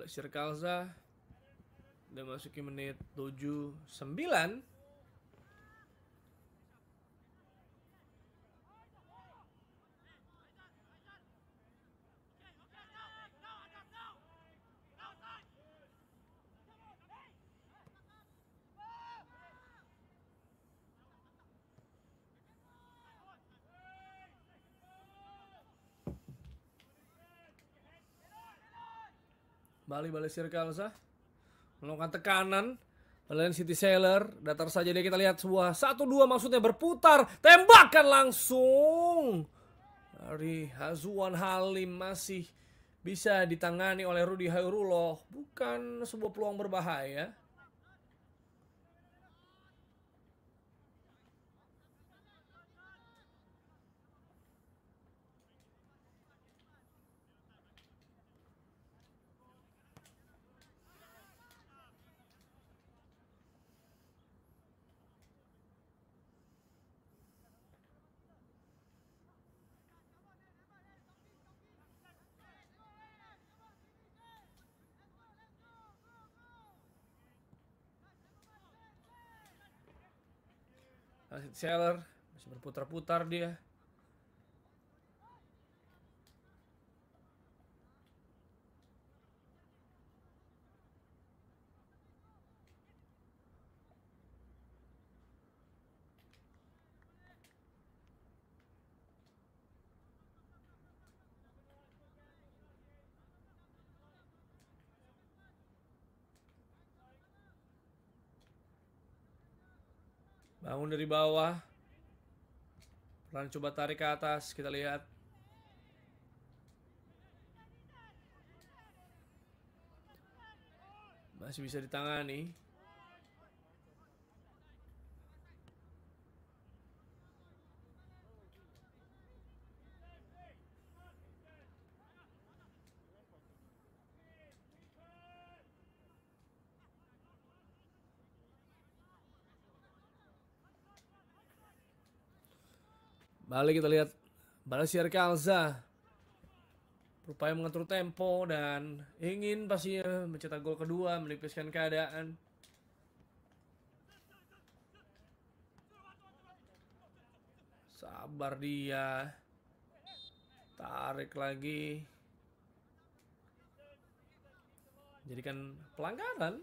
Sir Kalza udah masukin menit 79 Kembali balik Circle sah melakukan tekanan Balian City Sailor datar saja dia kita lihat sebuah satu dua maksudnya berputar tembakan langsung dari Hazuan Halim masih bisa ditangani oleh Rudy Hairullah bukan sebuah peluang berbahaya seller masih berputar-putar dia Bangun dari bawah. Peran coba tarik ke atas, kita lihat. Masih bisa ditangani. Balik kita lihat balas siar Kalza rupanya mengatur tempo dan ingin pastinya mencetak gol kedua menipiskan keadaan. Sabar dia. Tarik lagi. Jadikan pelanggaran.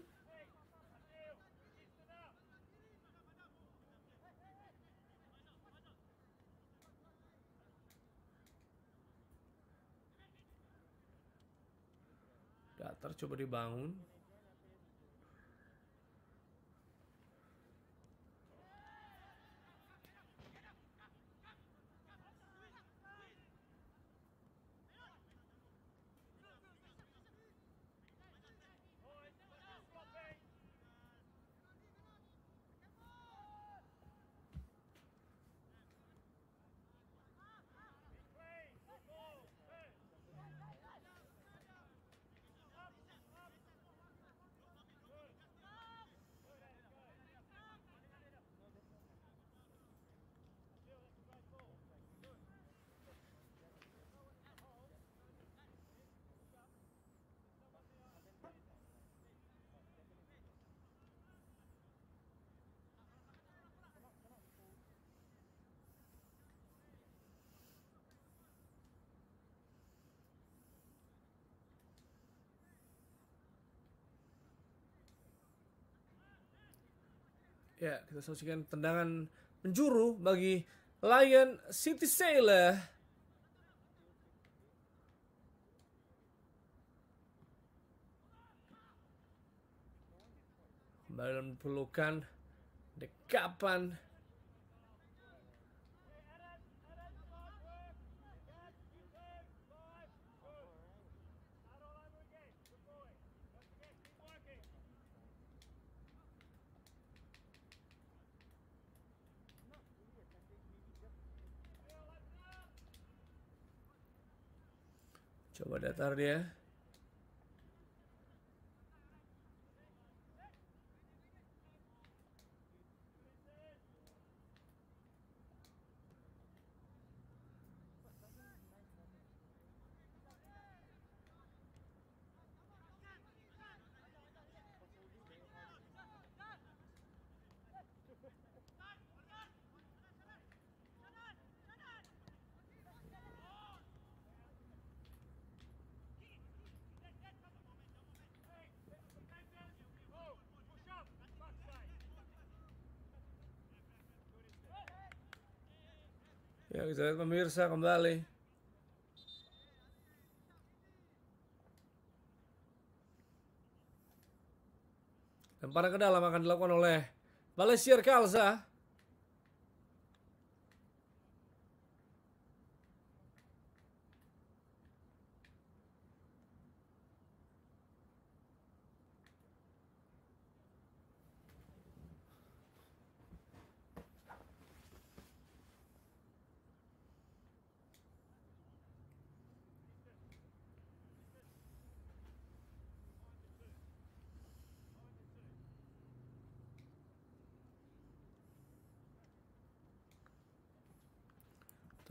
ntar coba dibangun Ya, kita saksikan tendangan penjuru bagi Lion City Sailor. Kembali dalam pelukan dekapan Coba datar dia. Ya, lihat pemirsa kembali. Lemparan ke dalam akan dilakukan oleh Balesier Kalza.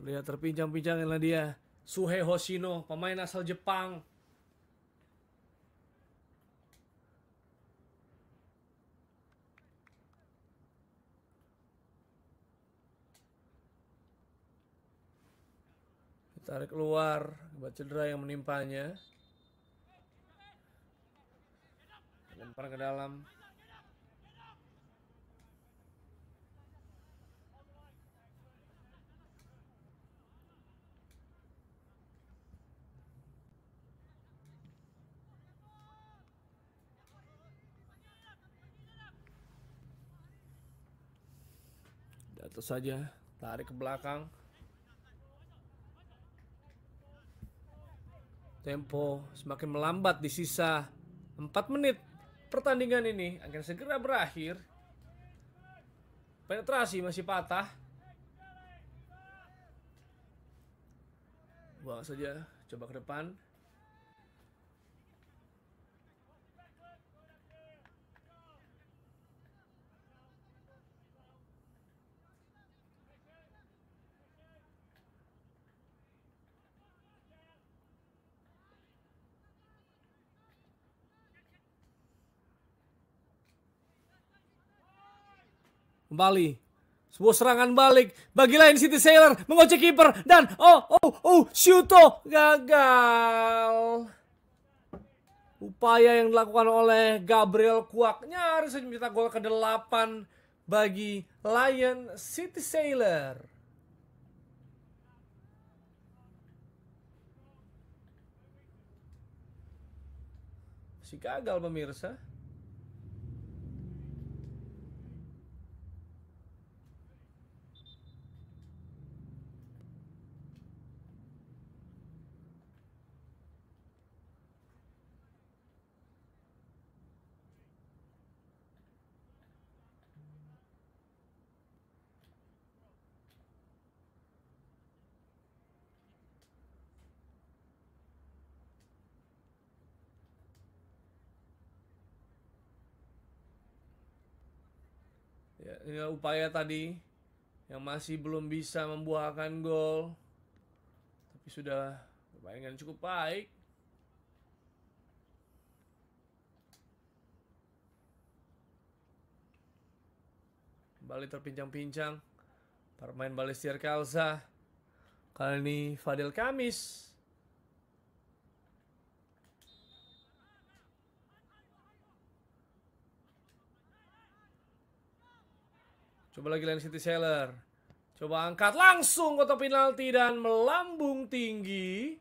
Lihat terpincang inilah dia. Suhei Hoshino, pemain asal Jepang. Tarik keluar, buat cedera yang menimpanya. Lempar ke dalam. Tentu saja, tarik ke belakang. Tempo semakin melambat di sisa 4 menit pertandingan ini akan segera berakhir. Penetrasi masih patah. Buang saja, coba ke depan. Kembali. Sebuah serangan balik. Bagi Lion City Sailor mengocek kiper dan oh oh oh Shuto gagal. Upaya yang dilakukan oleh Gabriel Kuak nyaris saja mencetak gol ke-8 bagi Lion City Sailor. si gagal pemirsa. ini ya, upaya tadi yang masih belum bisa membuahkan gol tapi sudah bermain cukup baik kembali terpincang-pincang para pemain Balestier Kalsa kali ini Fadil Kamis Coba lagi Land City Seller, Coba angkat langsung kotak penalti dan melambung tinggi.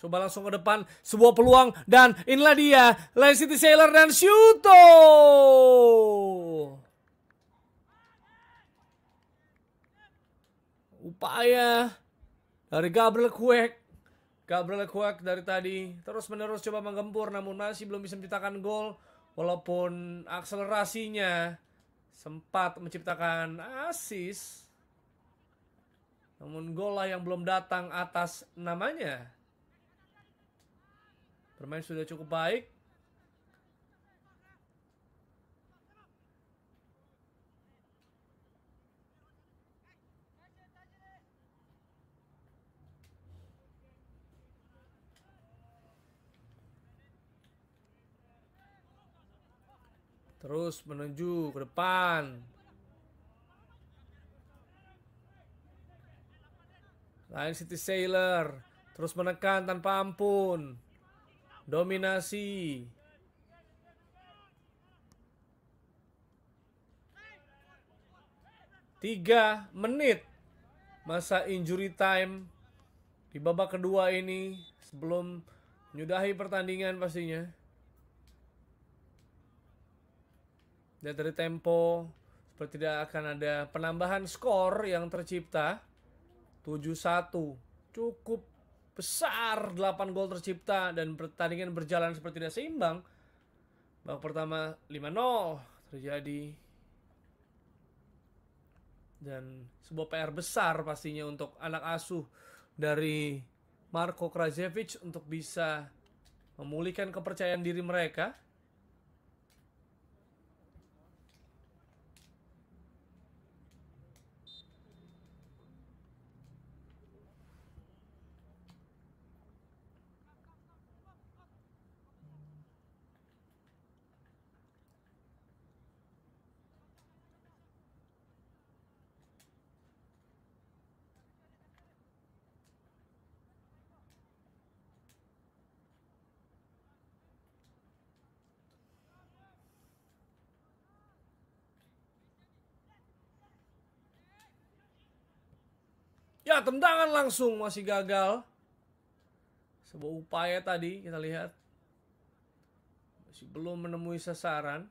Coba langsung ke depan, sebuah peluang dan inilah dia, Land City Sailor dan Shuto. Upaya dari Gabriel Kuek. Gabriel Kuek dari tadi terus menerus coba menggempur namun masih belum bisa menciptakan gol walaupun akselerasinya sempat menciptakan assist. Namun gol lah yang belum datang atas namanya. Bermain sudah cukup baik. Terus menuju ke depan. Lion City Sailor terus menekan tanpa ampun. Dominasi. Tiga menit masa injury time di babak kedua ini sebelum menyudahi pertandingan pastinya. Dan dari tempo seperti tidak akan ada penambahan skor yang tercipta. 7-1 cukup besar 8 gol tercipta dan pertandingan berjalan seperti tidak seimbang. Babak pertama 5-0 terjadi dan sebuah PR besar pastinya untuk anak asuh dari Marco Krajevic untuk bisa memulihkan kepercayaan diri mereka tendangan langsung masih gagal. Sebuah upaya tadi kita lihat. Masih belum menemui sasaran.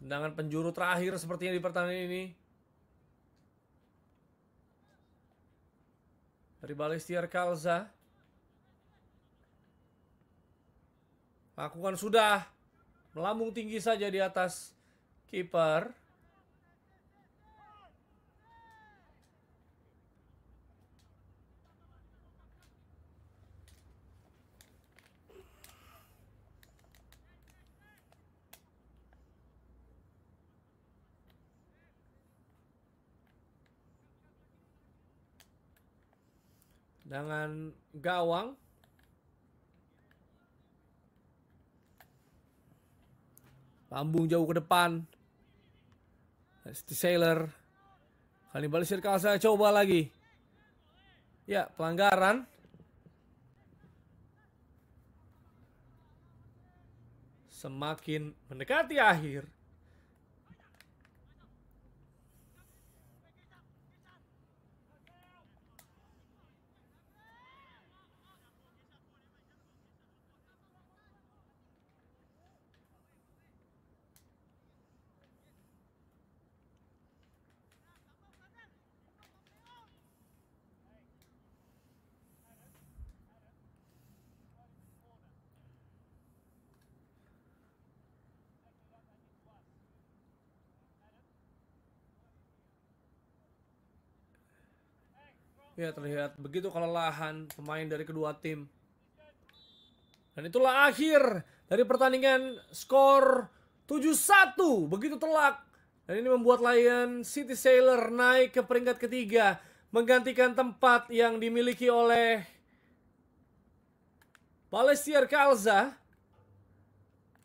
Tendangan penjuru terakhir sepertinya di pertandingan ini. Dari Balestier Kalsa. lakukan sudah melambung tinggi saja di atas kiper. dengan gawang lambung jauh ke depan. the Sailor. Hannibal Sirkal saya coba lagi. Ya, pelanggaran. Semakin mendekati akhir, Ya terlihat begitu kelelahan pemain dari kedua tim. Dan itulah akhir dari pertandingan skor 7-1 begitu telak. Dan ini membuat Lion City Sailor naik ke peringkat ketiga. Menggantikan tempat yang dimiliki oleh Balestier Kalza.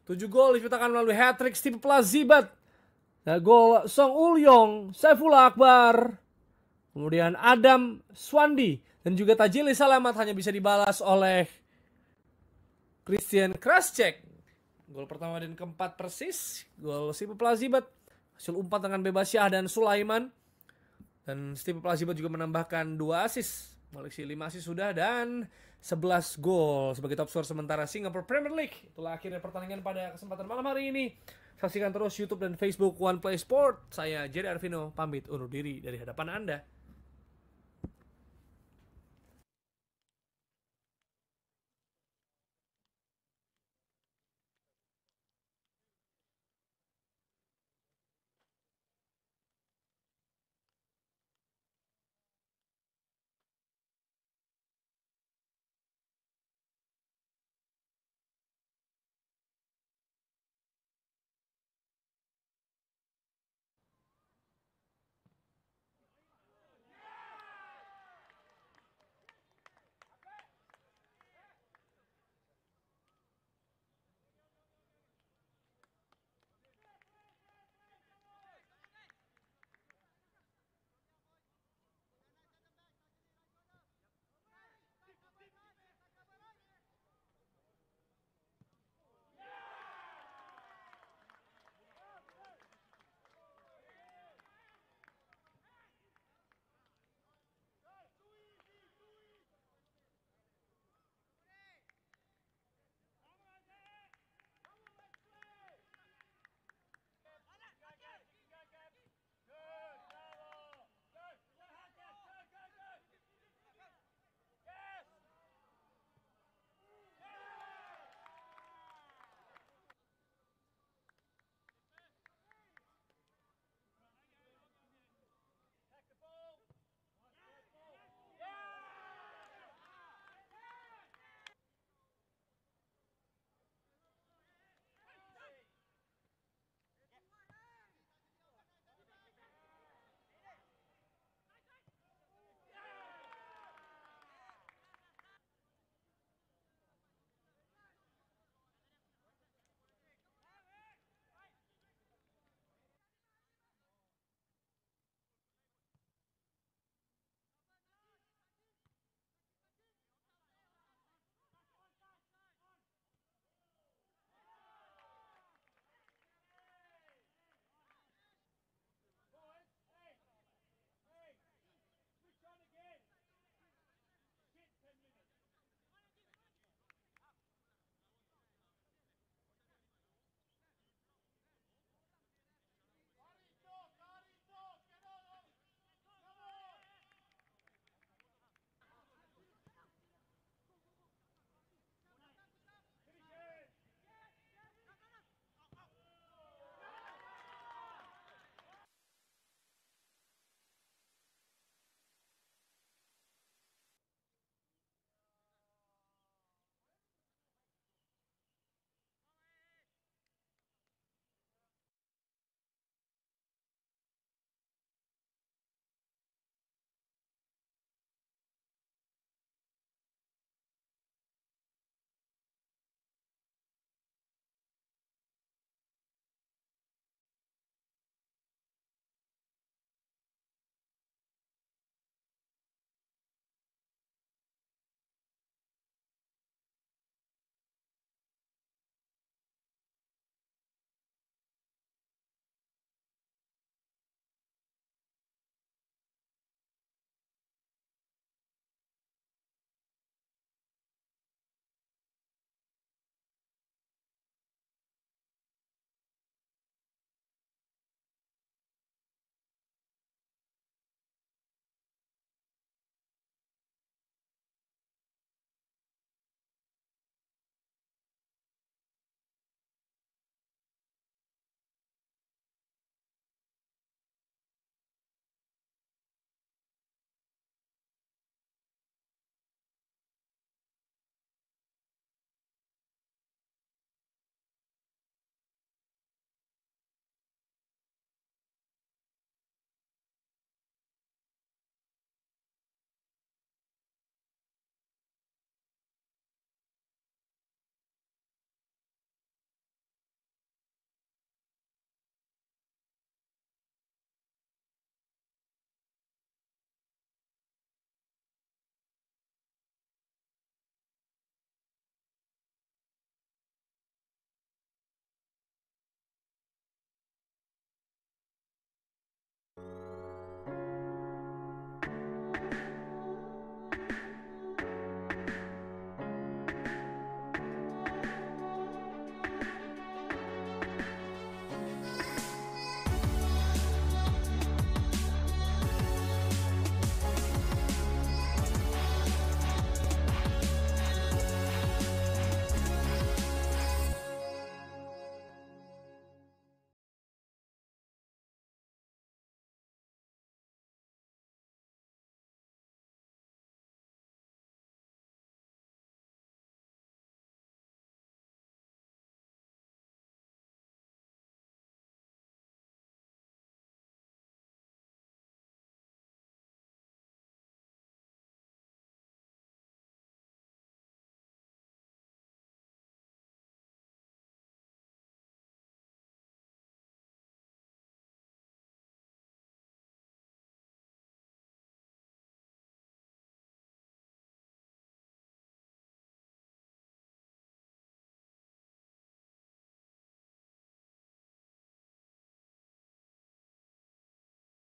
7 gol diciptakan melalui hat-trick Steve Plazibat. Nah, gol Song Ulyong, Saifullah Akbar, Kemudian Adam Swandi dan juga Tajili Salamat hanya bisa dibalas oleh Christian Kraschek. Gol pertama dan keempat persis. Gol Steve Plazibat. Hasil umpan dengan bebas Syah dan Sulaiman. Dan Steve Plazibat juga menambahkan dua asis. Koleksi 5 asis sudah dan 11 gol sebagai top score sementara Singapore Premier League. Itulah akhirnya pertandingan pada kesempatan malam hari ini. Saksikan terus YouTube dan Facebook One Play Sport. Saya Jerry Arvino pamit undur diri dari hadapan Anda.